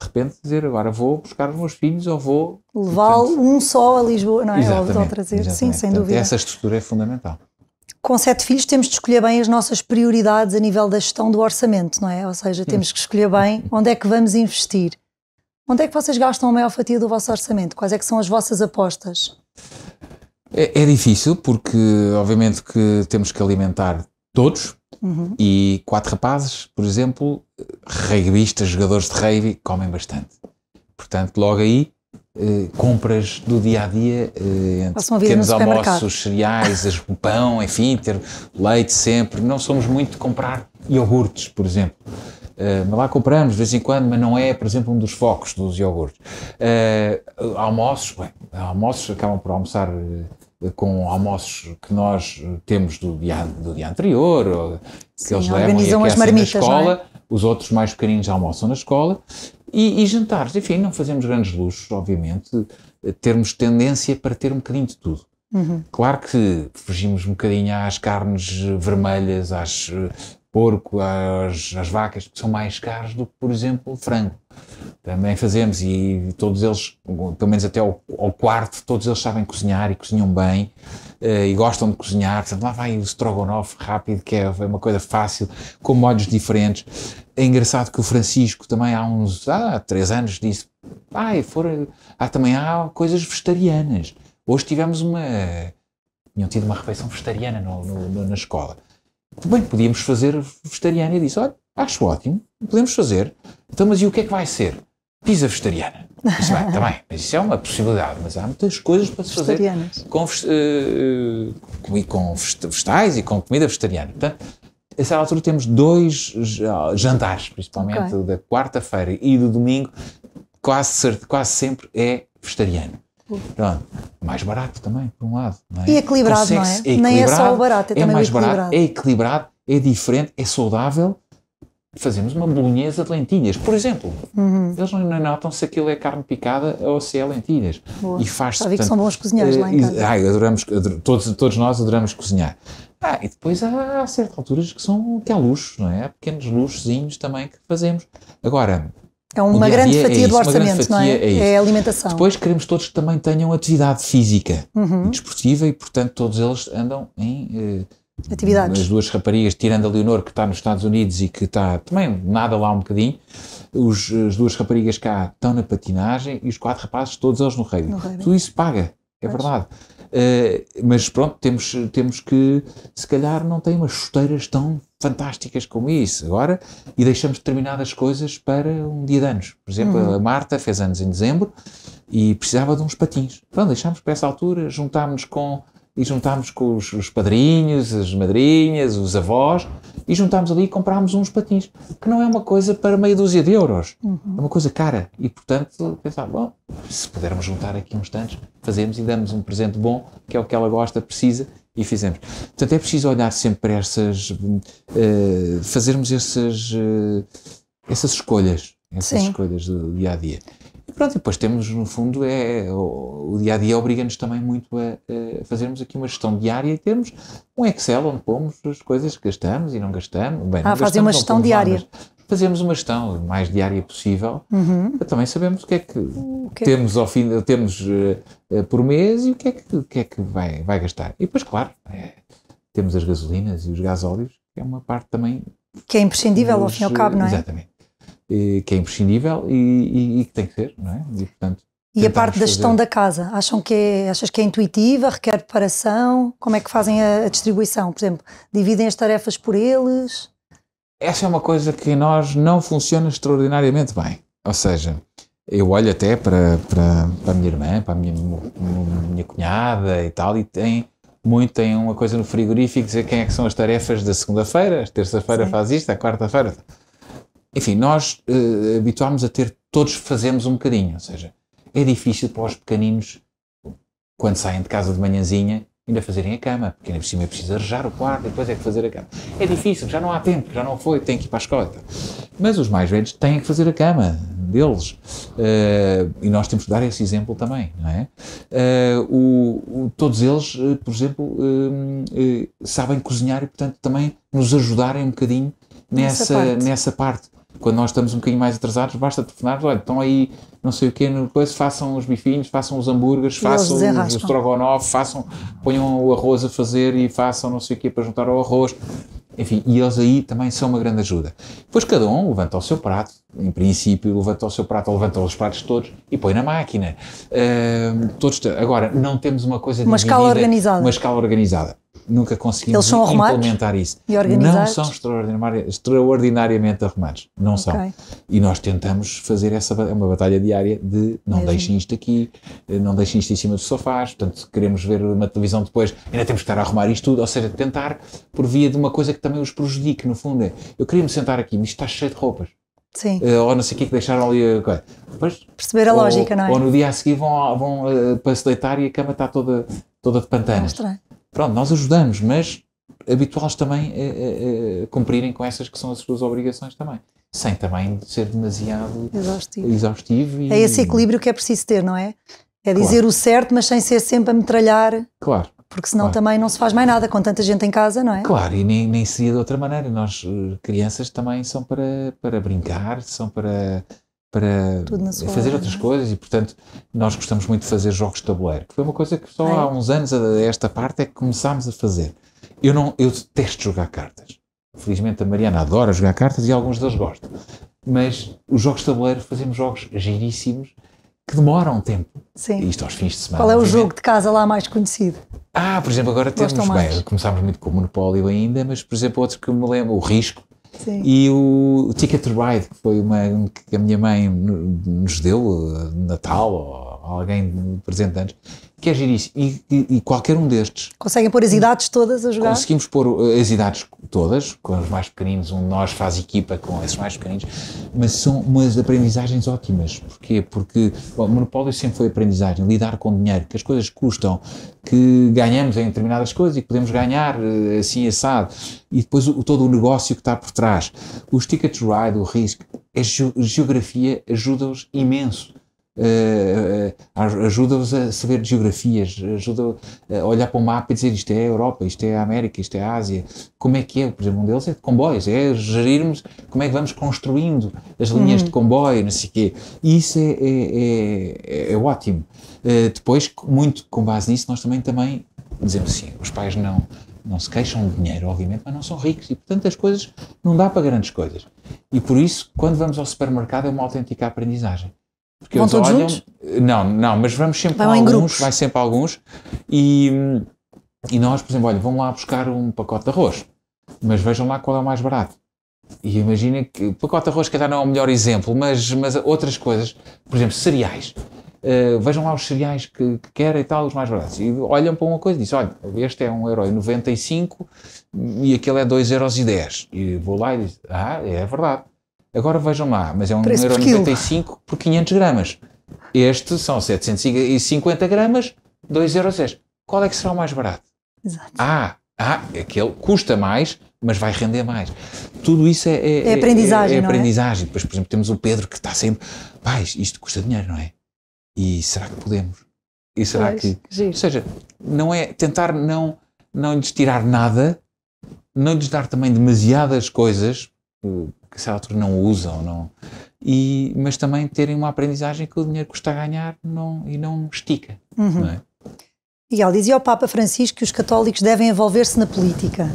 de repente dizer agora vou buscar os meus filhos ou vou levá-lo um só a Lisboa, não é? Exatamente, ou trazer, sim, sem Portanto, dúvida. Essa estrutura é fundamental com sete filhos temos de escolher bem as nossas prioridades a nível da gestão do orçamento, não é? Ou seja, temos que escolher bem onde é que vamos investir. Onde é que vocês gastam a maior fatia do vosso orçamento? Quais é que são as vossas apostas? É, é difícil porque, obviamente, que temos que alimentar todos uhum. e quatro rapazes, por exemplo, eh, reguistas, jogadores de rugby, comem bastante. Portanto, logo aí eh, compras do dia a dia, eh, entre pequenos almoços, cereais, pão, enfim, ter leite sempre. Não somos muito de comprar iogurtes, por exemplo. Uh, lá compramos de vez em quando, mas não é, por exemplo, um dos focos dos iogurtes. Uh, almoços, bem, almoços acabam por almoçar uh, com almoços que nós temos do dia, do dia anterior, ou que Sim, eles levam e aquecem na é? escola, é? os outros mais pequeninos almoçam na escola, e, e, jantares, enfim, não fazemos grandes luxos, obviamente, eh, termos tendência para ter um bocadinho de tudo. Uhum. Claro que fugimos um bocadinho às carnes eh, vermelhas, às eh, porco, às, às vacas, que são mais caros do que, por exemplo, o frango. Também fazemos e todos eles, pelo menos até ao, ao quarto, todos eles sabem cozinhar e cozinham bem e gostam de cozinhar. Portanto, lá vai o strogonoff rápido, que é, é uma coisa fácil, com molhos diferentes. É engraçado que o Francisco também há uns há três anos disse, pai, foram, há, também há coisas vegetarianas. Hoje tivemos uma, tinham tido uma refeição vegetariana no, no, na escola. Também podíamos fazer vegetariana. E disse, olha, acho ótimo, podemos fazer. Então, mas e o que é que vai ser? Pizza vegetariana. Isso bem, também, tá mas isso é uma possibilidade. Mas há muitas coisas para se fazer com, uh, com, vegetais e com comida vegetariana. Portanto, a essa altura temos dois jantares, principalmente okay. da quarta-feira e do domingo, quase, quase sempre é vegetariano. Pronto. Mais barato também, por um lado. É? E equilibrado, não é? é equilibrado, Nem é só o barato, é, é também mais equilibrado. barato, é equilibrado, é diferente, é saudável fazemos uma bolonhesa de lentilhas, por exemplo. Uhum. Eles não notam se aquilo é carne picada ou se é lentilhas. Boa. E faz Sabe que são bons cozinheiros uh, lá em eh, casa. ai, adoramos, ador, todos, todos nós adoramos cozinhar. Ah, e depois há, há certas alturas que são que há luxos, não é? Há pequenos luxozinhos também que fazemos. Agora, é uma grande é é? fatia é, é isso, do orçamento, fatia não é? É, é alimentação. Depois queremos todos que também tenham atividade física uhum. e desportiva e, portanto, todos eles andam em eh, Atividades. As duas raparigas, tirando a Leonor, que está nos Estados Unidos e que está também nada lá um bocadinho, os, as duas raparigas cá estão na patinagem e os quatro rapazes, todos eles no rugby. Tudo isso paga, é pois. verdade. Uh, mas pronto, temos, temos que, se calhar, não tem umas chuteiras tão fantásticas como isso agora e deixamos determinadas coisas para um dia de anos. Por exemplo, uhum. a Marta fez anos em dezembro e precisava de uns patins. Pronto, deixámos para essa altura, juntámos-nos com e juntámos com os, os, padrinhos, as madrinhas, os avós e juntámos ali e comprámos uns patins, que não é uma coisa para meia dúzia de euros, uhum. é uma coisa cara. E portanto pensava, bom, se pudermos juntar aqui uns tantos, fazemos e damos um presente bom, que é o que ela gosta, precisa e fizemos. Portanto é preciso olhar sempre para essas, uh, fazermos essas, uh, essas escolhas, essas Sim. escolhas do dia a dia pronto, depois temos, no fundo, é, o, dia a dia obriga-nos também muito a, a, fazermos aqui uma gestão diária e termos um Excel onde pomos as coisas que gastamos e não gastamos. Bem, ah, fazer uma gestão diária. Fazemos uma gestão mais diária possível uhum. para também sabermos o que é que, okay. É temos ao fim temos uh, por mês e o que é que, que, é que vai, vai gastar. E depois, claro, é, temos as gasolinas e os gasóleos, que é uma parte também. Que é imprescindível, dos, ao fim e ao cabo, não é? Exatamente. Eh, que é imprescindível e, e, e que tem que ser, não é? E, portanto, e a parte da gestão fazer... da casa? Acham que é, achas que é intuitiva, requer preparação? Como é que fazem a, a, distribuição? Por exemplo, dividem as tarefas por eles? Essa é uma coisa que nós não funciona extraordinariamente bem. Ou seja, eu olho até para, para, para a minha irmã, para a minha, minha cunhada e tal, e tem muito tem uma coisa no frigorífico dizer quem é que são as tarefas da segunda-feira, terça-feira faz isto, a quarta-feira enfim, nós uh, habituámos a ter, todos fazemos um bocadinho, ou seja, é difícil para os pequeninos, quando saem de casa de manhãzinha, ainda fazerem a cama, porque ainda por cima é preciso arrejar o quarto, depois é que fazer a cama. É difícil, já não há tempo, já não foi, tem que ir para a escola. Então. Mas os mais velhos têm que fazer a cama deles. Uh, e nós temos que dar esse exemplo também, não é? Uh, o, o, todos eles, por exemplo, uh, sabem cozinhar e, portanto, também nos ajudarem um bocadinho nessa, nessa parte. nessa parte. Quando nós estamos um bocadinho mais atrasados, basta telefonar, olha, estão aí não sei o que, coisa, façam os bifinhos, façam os hambúrgueres, façam os estrogonofe, façam, ponham o arroz a fazer e façam não sei o que para juntar ao arroz. Enfim, e eles aí também são uma grande ajuda. Pois cada um levanta o seu prato, em princípio levanta o seu prato, ou levanta os pratos todos e põe na máquina. Uh, todos, agora, não temos uma coisa Uma escala organizada. Uma escala organizada nunca conseguimos implementar isso. E organizados? Não são extraordinariamente arrumados, não okay. são. E nós tentamos fazer essa é uma batalha diária de não deixem isto aqui, eh, não deixem isto em cima dos sofás, portanto queremos ver uma televisão depois, ainda temos que estar a arrumar isto tudo, ou seja, tentar por via de uma coisa que também os prejudique, no fundo é, eu queria me sentar aqui, mas está cheio de roupas. Sim. Uh, ou não sei o que é que deixaram ali. Uh, Depois, Perceber a ou, lógica, não é? Ou no dia a seguir vão, vão uh, para se deitar e a cama está toda, toda de pantanas. É Pronto, nós ajudamos, mas habituá-los também a, a, a, cumprirem com essas que são as suas obrigações também. Sem também ser demasiado exaustivo. exaustivo e... É esse equilíbrio que é preciso ter, não é? É dizer claro. o certo, mas sem ser sempre a metralhar. Claro. Porque senão claro. também não se faz mais nada com tanta gente em casa, não é? Claro, e nem, nem seria de outra maneira. Nós, eh, crianças, também são para, para brincar, são para para fazer hora. outras é? coisas e, portanto, nós gostamos muito de fazer jogos de tabuleiro, que foi uma coisa que só é. há uns anos a esta parte é que começámos a fazer. Eu não, eu detesto jogar cartas. Felizmente a Mariana adora jogar cartas e alguns deles gostam. Mas os jogos de tabuleiro fazemos jogos giríssimos que demoram tempo. Sim. Isto aos fins de semana. Qual é o obviamente. jogo de casa lá mais conhecido? Ah, por exemplo, agora temos, bem, começámos muito com o Monopólio ainda, mas, por exemplo, outro que me lembro, o Risco, Sim. E o, o Ticket to Ride, que foi uma que a minha mãe nos deu, eh, Natal ou alguém presente antes, que é giríssimo. E, e, e, qualquer um destes. Conseguem pôr as idades todas a jogar? Conseguimos pôr eh, as idades todas, com os mais pequeninos, um de nós faz equipa com esses mais pequeninos, mas são umas aprendizagens ótimas. Porquê? Porque o monopólio sempre foi aprendizagem, lidar com dinheiro, que as coisas custam, que ganhamos em determinadas coisas e que podemos ganhar eh, assim assado, e depois o, todo o negócio que está por trás. Os tickets ride, o risco, a geografia ajuda-os imenso eh, eh, ajuda-os a saber geografias, ajuda eh, a olhar para o mapa e dizer isto é a Europa, isto é a América, isto é a Ásia. Como é que é? Por exemplo, um deles é de comboios, é gerirmos como é que vamos construindo as linhas uhum. de comboio, não sei o quê. E isso é, é, é, é ótimo. depois, muito com base nisso, nós também, também dizemos assim, os pais não não se queixam de dinheiro, obviamente, mas não são ricos e, portanto, as coisas não dá para grandes coisas. E por isso, quando vamos ao supermercado, é uma autêntica aprendizagem. Porque Vão todos olham. Juntos? Não, não, mas vamos sempre Vão alguns, vai sempre alguns. E, e nós, por exemplo, olha, vamos lá buscar um pacote de arroz, mas vejam lá qual é o mais barato. E imagina que o pacote de arroz, que calhar não é o melhor exemplo, mas, mas outras coisas, por exemplo, cereais. Uh, vejam lá os cereais que, que, querem e tal, os mais baratos. E olham para uma coisa e dizem: olha, este é 1,95€ e aquele é 2,10€. E vou lá e diz: ah, é verdade. Agora vejam lá, mas é um 1,95€ por 500 gramas. Este são 750 gramas, 2,10€. Qual é que será o mais barato? Exato. Ah, ah, aquele é custa mais, mas vai render mais. Tudo isso é, é, é aprendizagem. É, é aprendizagem. Depois, por exemplo, temos o Pedro que está sempre, Pais, isto custa dinheiro, não é? E será que podemos? E será pois, que. Giro. Ou seja, não é tentar não, não lhes tirar nada, não lhes dar também demasiadas coisas, que a altura não usam, não. E, mas também terem uma aprendizagem que o dinheiro custa a ganhar não, e não estica. Uhum. Não é? E ela dizia ao Papa Francisco que os católicos devem envolver-se na política.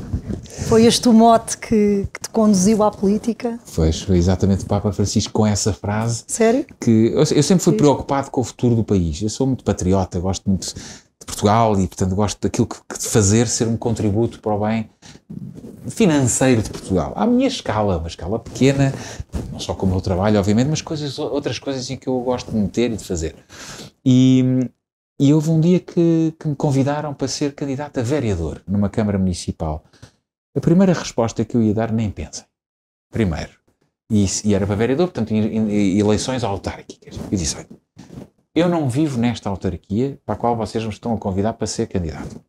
Foi este o mote que, que, te conduziu à política? Pois, foi exatamente o Papa Francisco com essa frase. Sério? Que eu, eu sempre fui Sim. preocupado com o futuro do país. Eu sou muito patriota, gosto muito de Portugal e, portanto, gosto daquilo que, de fazer ser um contributo para o bem financeiro de Portugal. À minha escala, uma escala pequena, não só com o meu trabalho, obviamente, mas coisas, outras coisas em que eu gosto de meter e de fazer. E, e houve um dia que, que me convidaram para ser candidato a vereador numa Câmara Municipal. A primeira resposta que eu ia dar, nem pensem. Primeiro. E, e era para vereador, portanto, eleições autárquicas. Eu disse, olha, eu não vivo nesta autarquia para a qual vocês me estão a convidar para ser candidato.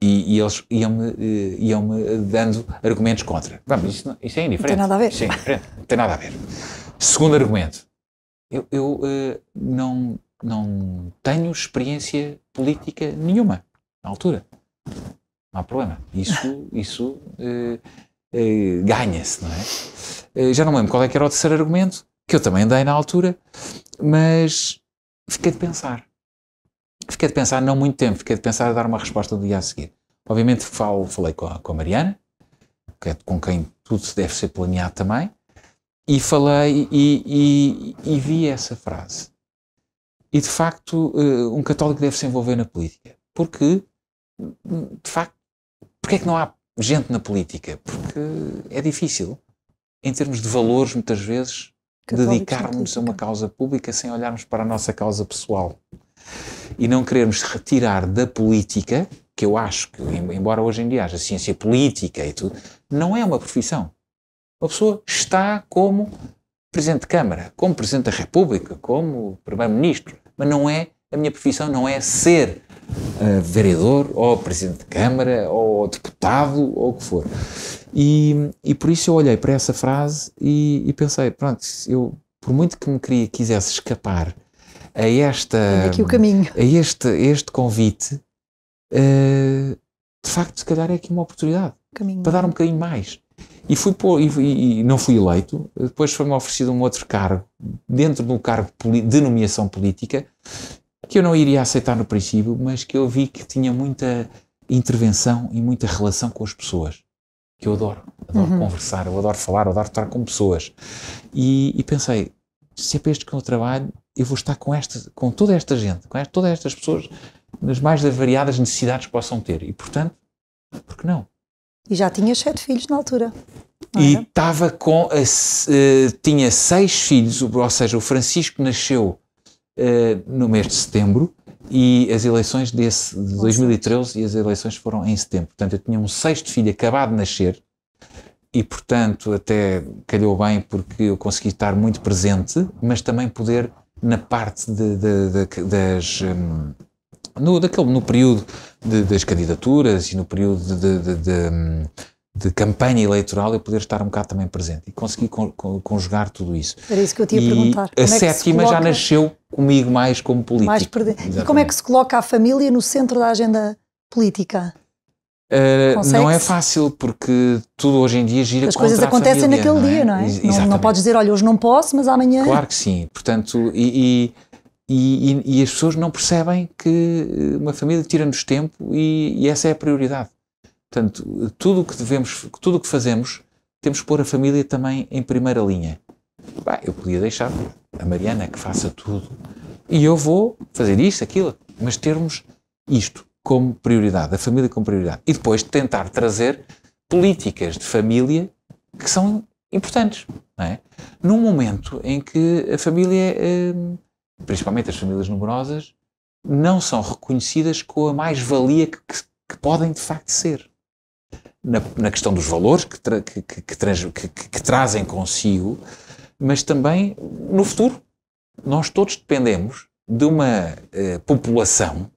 E, e eles iam-me iam eh, dando argumentos contra. Vamos, isso, isso, é indiferente. Não tem nada a ver. Isso é indiferente, não tem nada a ver. Segundo argumento, eu, eu uh, não, não tenho experiência política nenhuma, na altura. Não há problema. Isso, isso uh, uh, ganha-se, não é? já não me lembro qual é que era o terceiro argumento, que eu também dei na altura, mas fiquei de pensar. Fiquei de pensar não muito tempo, fiquei de pensar a dar uma resposta do dia a seguir. Obviamente falo, falei com a, com a Mariana, que é com quem tudo se deve ser planeado também, e falei e, e, e, vi essa frase. E de facto, eh, um católico deve se envolver na política. Porque, de facto, porque é que não há gente na política? Porque é difícil. Em termos de valores, muitas vezes, dedicarmos a uma causa pública sem olharmos para a nossa causa pessoal e não querermos retirar da política, que eu acho que, embora hoje em dia haja ciência política e tudo, não é uma profissão. Uma pessoa está como Presidente de Câmara, como Presidente da República, como Primeiro-Ministro, mas não é, a minha profissão não é ser eh, vereador, ou presidente de Câmara, ou deputado, ou o que for. E, e por isso eu olhei para essa frase e, e pensei, pronto, eu, por muito que me queria, quisesse escapar a esta... A este, este convite, uh, de facto, se calhar é aqui uma oportunidade. Caminho. Para dar um bocadinho mais. E, fui por, e, e, não fui eleito. Depois foi-me oferecido um outro cargo, dentro de um cargo de nomeação política, que eu não iria aceitar no princípio, mas que eu vi que tinha muita intervenção e muita relação com as pessoas. Que eu adoro, adoro uhum. conversar, eu adoro falar, eu adoro estar com pessoas. E, e pensei, se é para este que eu trabalho, eu vou estar com, esta, com toda esta gente, com esta, todas estas pessoas, nas mais variadas necessidades que possam ter. E, portanto, por que não? E já tinha sete filhos na altura. E estava com. A, uh, tinha seis filhos, ou seja, o Francisco nasceu eh, no mês de setembro e as eleições desse, de 2013 e as eleições foram em setembro. Portanto, eu tinha um sexto filho acabado de nascer e, portanto, até calhou bem porque eu consegui estar muito presente, mas também poder, na parte de, de, de, das. Hum, no, daquele, no período das candidaturas e no período de hum, de campanha eleitoral eu poder estar um bocado também presente e consegui con, con, conjugar tudo isso. Era isso que eu tinha e perguntar. Como a é sétima coloca... já nasceu comigo mais como político. Mais perde... E como é que se coloca a família no centro da agenda política? Uh, não é fácil porque tudo hoje em dia gira As coisas acontecem família, naquele não é? dia, não é? Não, não podes dizer, olha, hoje não posso, mas amanhã. Claro que sim. Portanto, e, e, e, e as pessoas não percebem que eh, uma família tira-nos tempo e, essa é a prioridade. Portanto, tudo o que devemos, tudo o que fazemos, temos que pôr a família também em primeira linha. Bah, eu podia deixar a Mariana que faça tudo e eu vou fazer isto, aquilo, mas termos isto como prioridade, a família como prioridade. E depois tentar trazer políticas de família que são importantes, não é? Num momento em que a família, hum, principalmente as famílias numerosas, não são reconhecidas com a mais-valia que, que podem de facto ser na, na questão dos valores que, tra que, que, trans que trazem consigo, mas também no futuro. Nós todos dependemos de uma eh, população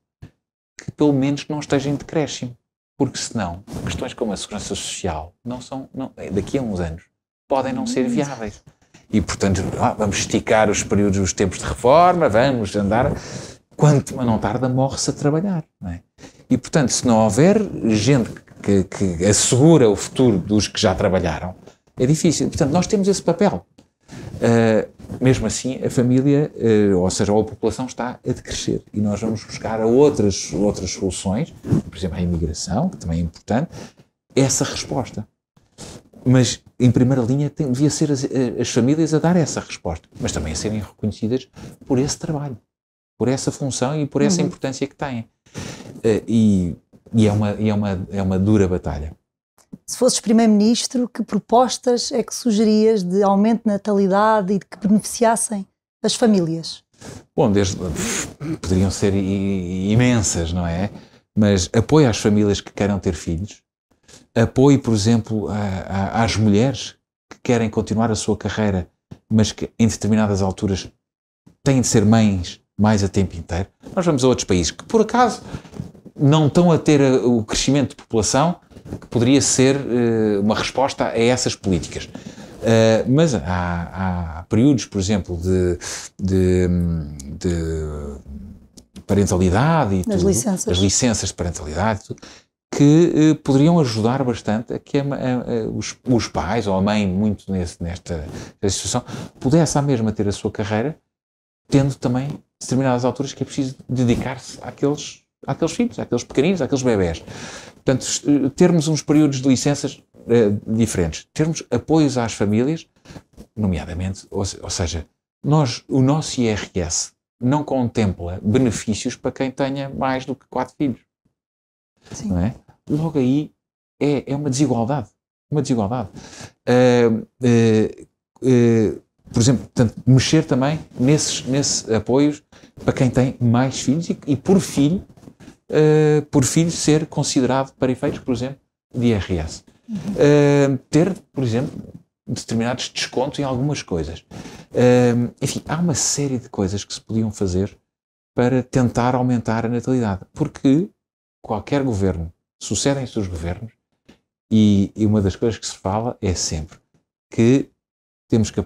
que pelo menos não esteja em decréscimo. Porque senão, questões como a segurança social não são, não, eh, daqui a uns anos, podem não ser hum. viáveis. E, portanto, ah, vamos esticar os períodos, os tempos de reforma, vamos andar. Quanto não tarda, morre-se a trabalhar. É? E, portanto, se não houver gente que, que assegura o futuro dos que já trabalharam, é difícil. Portanto, nós temos esse papel. Uh, mesmo assim, a família, uh, ou seja, a população está a decrescer e nós vamos buscar outras, outras soluções, por exemplo, a imigração, que também é importante, essa resposta. Mas, em primeira linha, tem, devia ser as, as famílias a dar essa resposta, mas também a serem reconhecidas por esse trabalho, por essa função e por essa uhum. importância que têm. Uh, e e é uma, e é uma, é uma dura batalha. Se fosses Primeiro-Ministro, que propostas é que sugerias de aumento de natalidade e que beneficiassem as famílias? Bom, desde, poderiam ser imensas, não é? Mas apoio às famílias que queiram ter filhos, apoio, por exemplo, a, a, às mulheres que querem continuar a sua carreira, mas que em determinadas alturas têm de ser mães mais a tempo inteiro. Nós vamos a outros países que, por acaso, não estão a ter eh, o crescimento de população que poderia ser eh, uma resposta a essas políticas. Uh, mas há, há, períodos, por exemplo, de, de, de parentalidade e tudo, licenças. as licenças de parentalidade tudo, que uh, poderiam ajudar bastante a que a, a, os, os, pais ou a mãe, muito nesse, nesta, nesta situação, pudesse à mesma ter a sua carreira, tendo também determinadas alturas que é preciso dedicar-se àqueles àqueles filhos, àqueles pequeninos, àqueles bebés. Portanto, eh, termos uns períodos de licenças uh, diferentes, termos apoios às famílias, nomeadamente, ou, ou, seja, nós, o nosso IRS não contempla benefícios para quem tenha mais do que quatro filhos. Sim. É? Logo aí é, é uma desigualdade. Uma desigualdade. Uh, uh, por exemplo, portanto, mexer também nesses, nesses apoios para quem tem mais filhos e, e por filho uh, por filho ser considerado para efeitos, por exemplo, de IRS. Uh, eh, ter, por exemplo, determinados descontos em algumas coisas. Uh, enfim, há uma série de coisas que se podiam fazer para tentar aumentar a natalidade, porque qualquer governo, sucedem-se os governos, e, e uma das coisas que se fala é sempre que temos que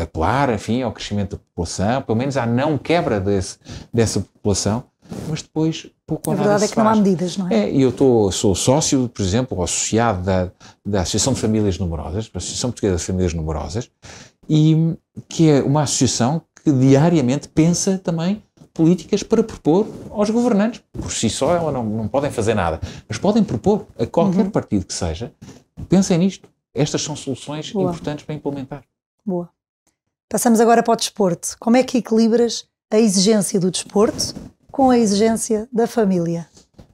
apelar, enfim, ao crescimento da população, pelo menos à não quebra desse, dessa população, mas depois pouco ou nada. A verdade é que faz. não há medidas, não é? É, e eu tô, sou sócio, por exemplo, ou associado da, da Associação de Famílias Numerosas, da Associação Portuguesa de Famílias Numerosas, e que é uma associação que diariamente pensa também políticas para propor aos governantes. Por si só, ela não, não podem fazer nada, mas podem propor a qualquer uhum. partido que seja. Pensem nisto. Estas são soluções Boa. importantes para implementar. Boa. Passamos agora para o desporto. Como é que equilibras a exigência do desporto com a exigência da família?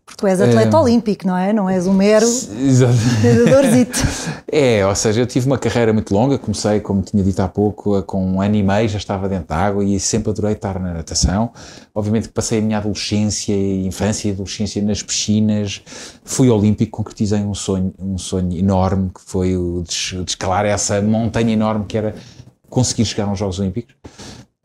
Porque tu és é. atleta é... olímpico, não é? Não és um mero nadadorzito. é, ou seja, eu tive uma carreira muito longa, comecei, como tinha dito há pouco, com um ano e meio já estava dentro da água e sempre adorei estar na natação. Obviamente que passei a minha adolescência, infância e adolescência nas piscinas, fui olímpico, concretizei um sonho, um sonho enorme que foi o de escalar essa montanha enorme que era conseguir chegar aos Jogos Olímpicos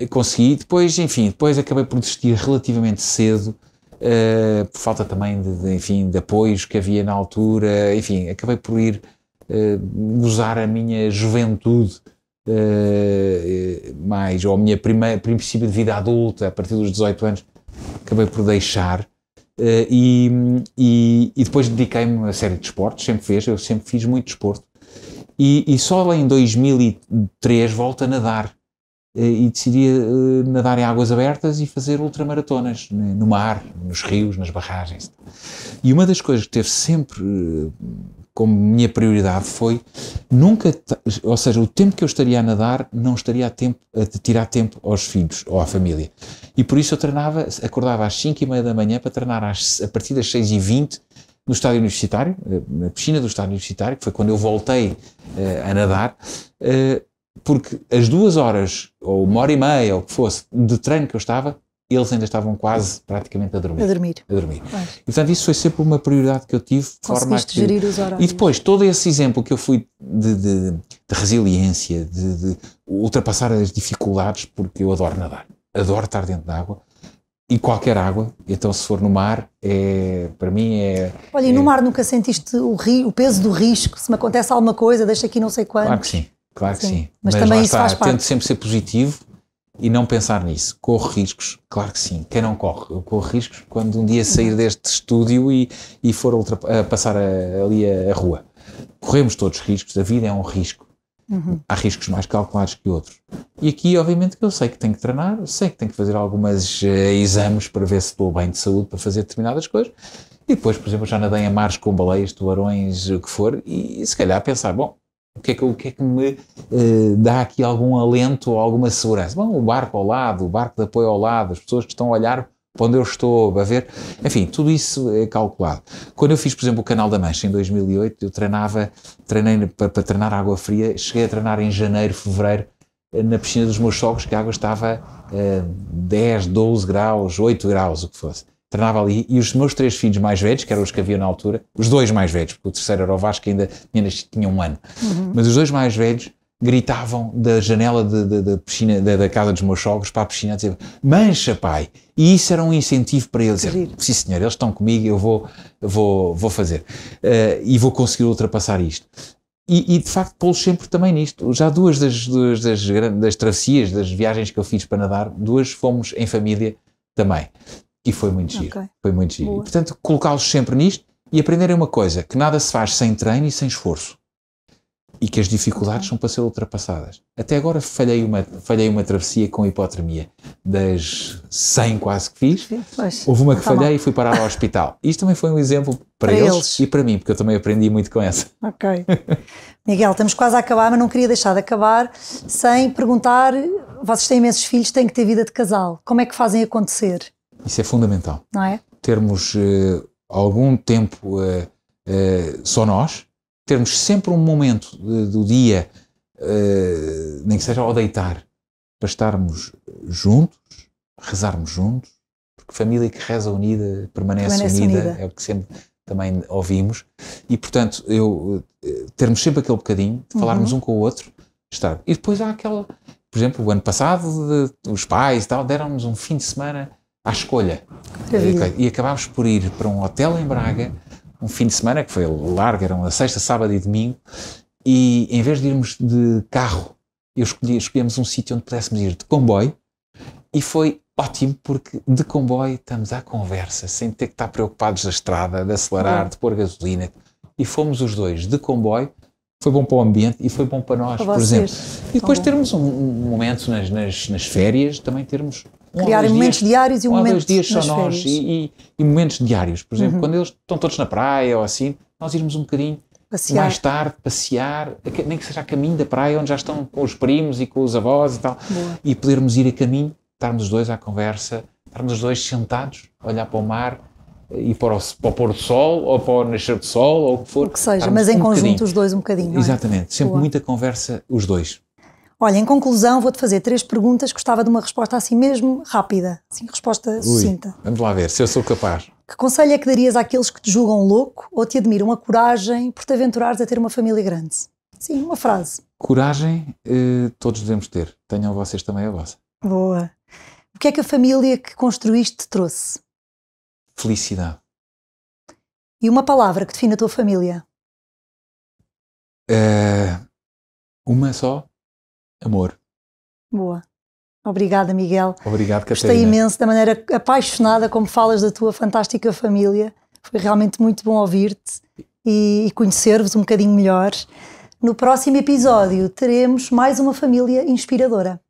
consegui. Depois, enfim, depois acabei por desistir relativamente cedo, uh, por falta também de, de, enfim, de apoios que havia na altura. Enfim, acabei por ir uh, usar a minha juventude uh, mais, ou a minha primeira, princípio de vida adulta, a partir dos 18 anos, acabei por deixar. E, e, e, depois dediquei-me a uma série de esportes, sempre fiz eu sempre fiz muito desporto. E, e só lá em 2003 volto a nadar eh, e decidia eh, nadar em águas abertas e fazer ultramaratonas né, no mar, nos rios, nas barragens. E uma das coisas que teve sempre eh, como minha prioridade foi nunca, ou seja, o tempo que eu estaria a nadar não estaria a tempo a tirar tempo aos filhos ou à família. E por isso eu treinava, acordava às 5 e meia da manhã para treinar às, a partir das 6 e 20 no estádio universitário, na piscina do estádio universitário, que foi quando eu voltei uh, a nadar, uh, porque as duas horas, ou uma hora e meia, ou o que fosse, de treino que eu estava, eles ainda estavam quase praticamente a dormir. A dormir. A dormir. E portanto, isso foi sempre uma prioridade que eu tive. De forma que... gerir os horários. E depois, todo esse exemplo que eu fui de, de, de resiliência, de, de, ultrapassar as dificuldades, porque eu adoro nadar, adoro estar dentro da água. E qualquer água, então se for no mar, é, para mim é. Olha, e no é... mar nunca sentiste o, ri, o peso do risco? Se me acontece alguma coisa, deixa aqui não sei quanto. Claro que sim. Claro que sim. sim. Mas, mas, também isso está, faz parte. Tento sempre ser positivo e não pensar nisso. Corro riscos, claro que sim. Quem não corre? Eu corro riscos quando um dia sair uhum. deste estúdio e, e for a passar a, ali a, a, rua. Corremos todos riscos, a vida é um risco. Uhum. Há riscos mais calculados que outros. E aqui, obviamente, que eu sei que tenho que treinar, sei que tenho que fazer algumas uh, exames para ver se estou bem de saúde para fazer determinadas coisas. E depois, por exemplo, já nadei a mares com baleias, tubarões, o que for, e se calhar pensar, bom, o que é que, o que, é que me eh, dá aqui algum alento ou alguma segurança? Bom, o barco ao lado, o barco de apoio ao lado, as pessoas que estão a olhar para onde eu estou, a ver. Enfim, tudo isso é calculado. Quando eu fiz, por exemplo, o Canal da Mancha em 2008, eu treinava, treinei para, para treinar água fria, cheguei a treinar em janeiro, fevereiro, eh, na piscina dos meus socos, que a água estava a 10, 12 graus, 8 graus, o que fosse treinava ali, e os meus três filhos mais velhos, que eram os que havia na altura, os dois mais velhos, porque o terceiro era o Vasco, ainda tinha, tinha um ano, uhum. mas os dois mais velhos gritavam da janela da piscina, de, da, casa dos meus sogros para a piscina, a dizer, mancha pai, e isso era um incentivo para eles, dizer, sim senhor, eles estão comigo, eu vou, vou, vou fazer, uh, e vou conseguir ultrapassar isto. E, e, de facto pô-los sempre também nisto. Já duas das, duas das, das travessias, das viagens que eu fiz para nadar, duas fomos em família também. E foi muito giro. Okay. Foi muito giro. E, portanto, colocá-los sempre nisto e aprenderem uma coisa: que nada se faz sem treino e sem esforço. E que as dificuldades okay. são para ser ultrapassadas. Até agora falhei uma, falhei uma travessia com hipotermia. Das 100 quase que fiz, pois, houve uma que tá falhei mal. e fui parar ao hospital. Isto também foi um exemplo para, para eles, eles, e para mim, porque eu também aprendi muito com essa. Ok. Miguel, estamos quase a acabar, mas não queria deixar de acabar sem perguntar: vocês têm imensos filhos, têm que ter vida de casal. Como é que fazem acontecer? Isso é fundamental. Não é? Termos uh, algum tempo uh, uh, só nós, termos sempre um momento de, do dia, nem que seja ao deitar, para estarmos juntos, rezarmos juntos, porque família que reza unida permanece, permanece unida, unida, é o que sempre também ouvimos, e portanto, eu, termos sempre aquele bocadinho, de uhum. falarmos uhum. um com o outro, estar. E depois há aquela, por exemplo, o ano passado, de, os pais e tal, deram-nos um fim de semana à escolha. E acabámos por ir para um hotel em Braga, um fim de semana que foi largo, era uma sexta, sábado e domingo, e em vez de irmos de carro, eu escolhi, escolhemos um sítio onde pudéssemos ir de comboio, e foi ótimo porque de comboio estamos à conversa, sem ter que estar preocupados da estrada, de acelerar, de pôr gasolina, e fomos os dois de comboio, foi bom para o ambiente e foi bom para nós, para por exemplo. E depois termos um, um momento nas, nas, nas, férias, também termos um Criar momentos dias, diários e um, um dois dias só nós e, e, e, momentos diários. Por exemplo, uhum. quando eles estão todos na praia ou assim, nós irmos um bocadinho passear. mais tarde, passear, nem que seja a caminho da praia, onde já estão com os primos e com os avós e tal, Boa. e podermos ir a caminho, estarmos os dois à conversa, estarmos os dois sentados, a olhar para o mar e para o, para o pôr do sol, ou para o nascer do sol, ou o que for. O que seja, mas em um conjunto bocadinho. os dois um bocadinho. É? Exatamente, é? sempre Boa. muita conversa os dois. Olha, em conclusão, vou-te fazer três perguntas. Gostava de uma resposta assim mesmo rápida, Sim, resposta Ui, sucinta. Vamos lá ver, se eu sou capaz. Que conselho é que darias àqueles que te julgam louco ou te admiram a coragem por te aventurares a ter uma família grande? Sim, uma frase. Coragem eh, todos devemos ter. Tenham vocês também a vossa. Boa. O que é que a família que construíste te trouxe? Felicidade. E uma palavra que define a tua família? Uh, uma só? amor. Boa. Obrigada, Miguel. Obrigado, Catarina. Gostei imenso da maneira apaixonada como falas da tua fantástica família. Foi realmente muito bom ouvir-te e, e conhecer-vos um bocadinho melhor. No próximo episódio teremos mais uma família inspiradora.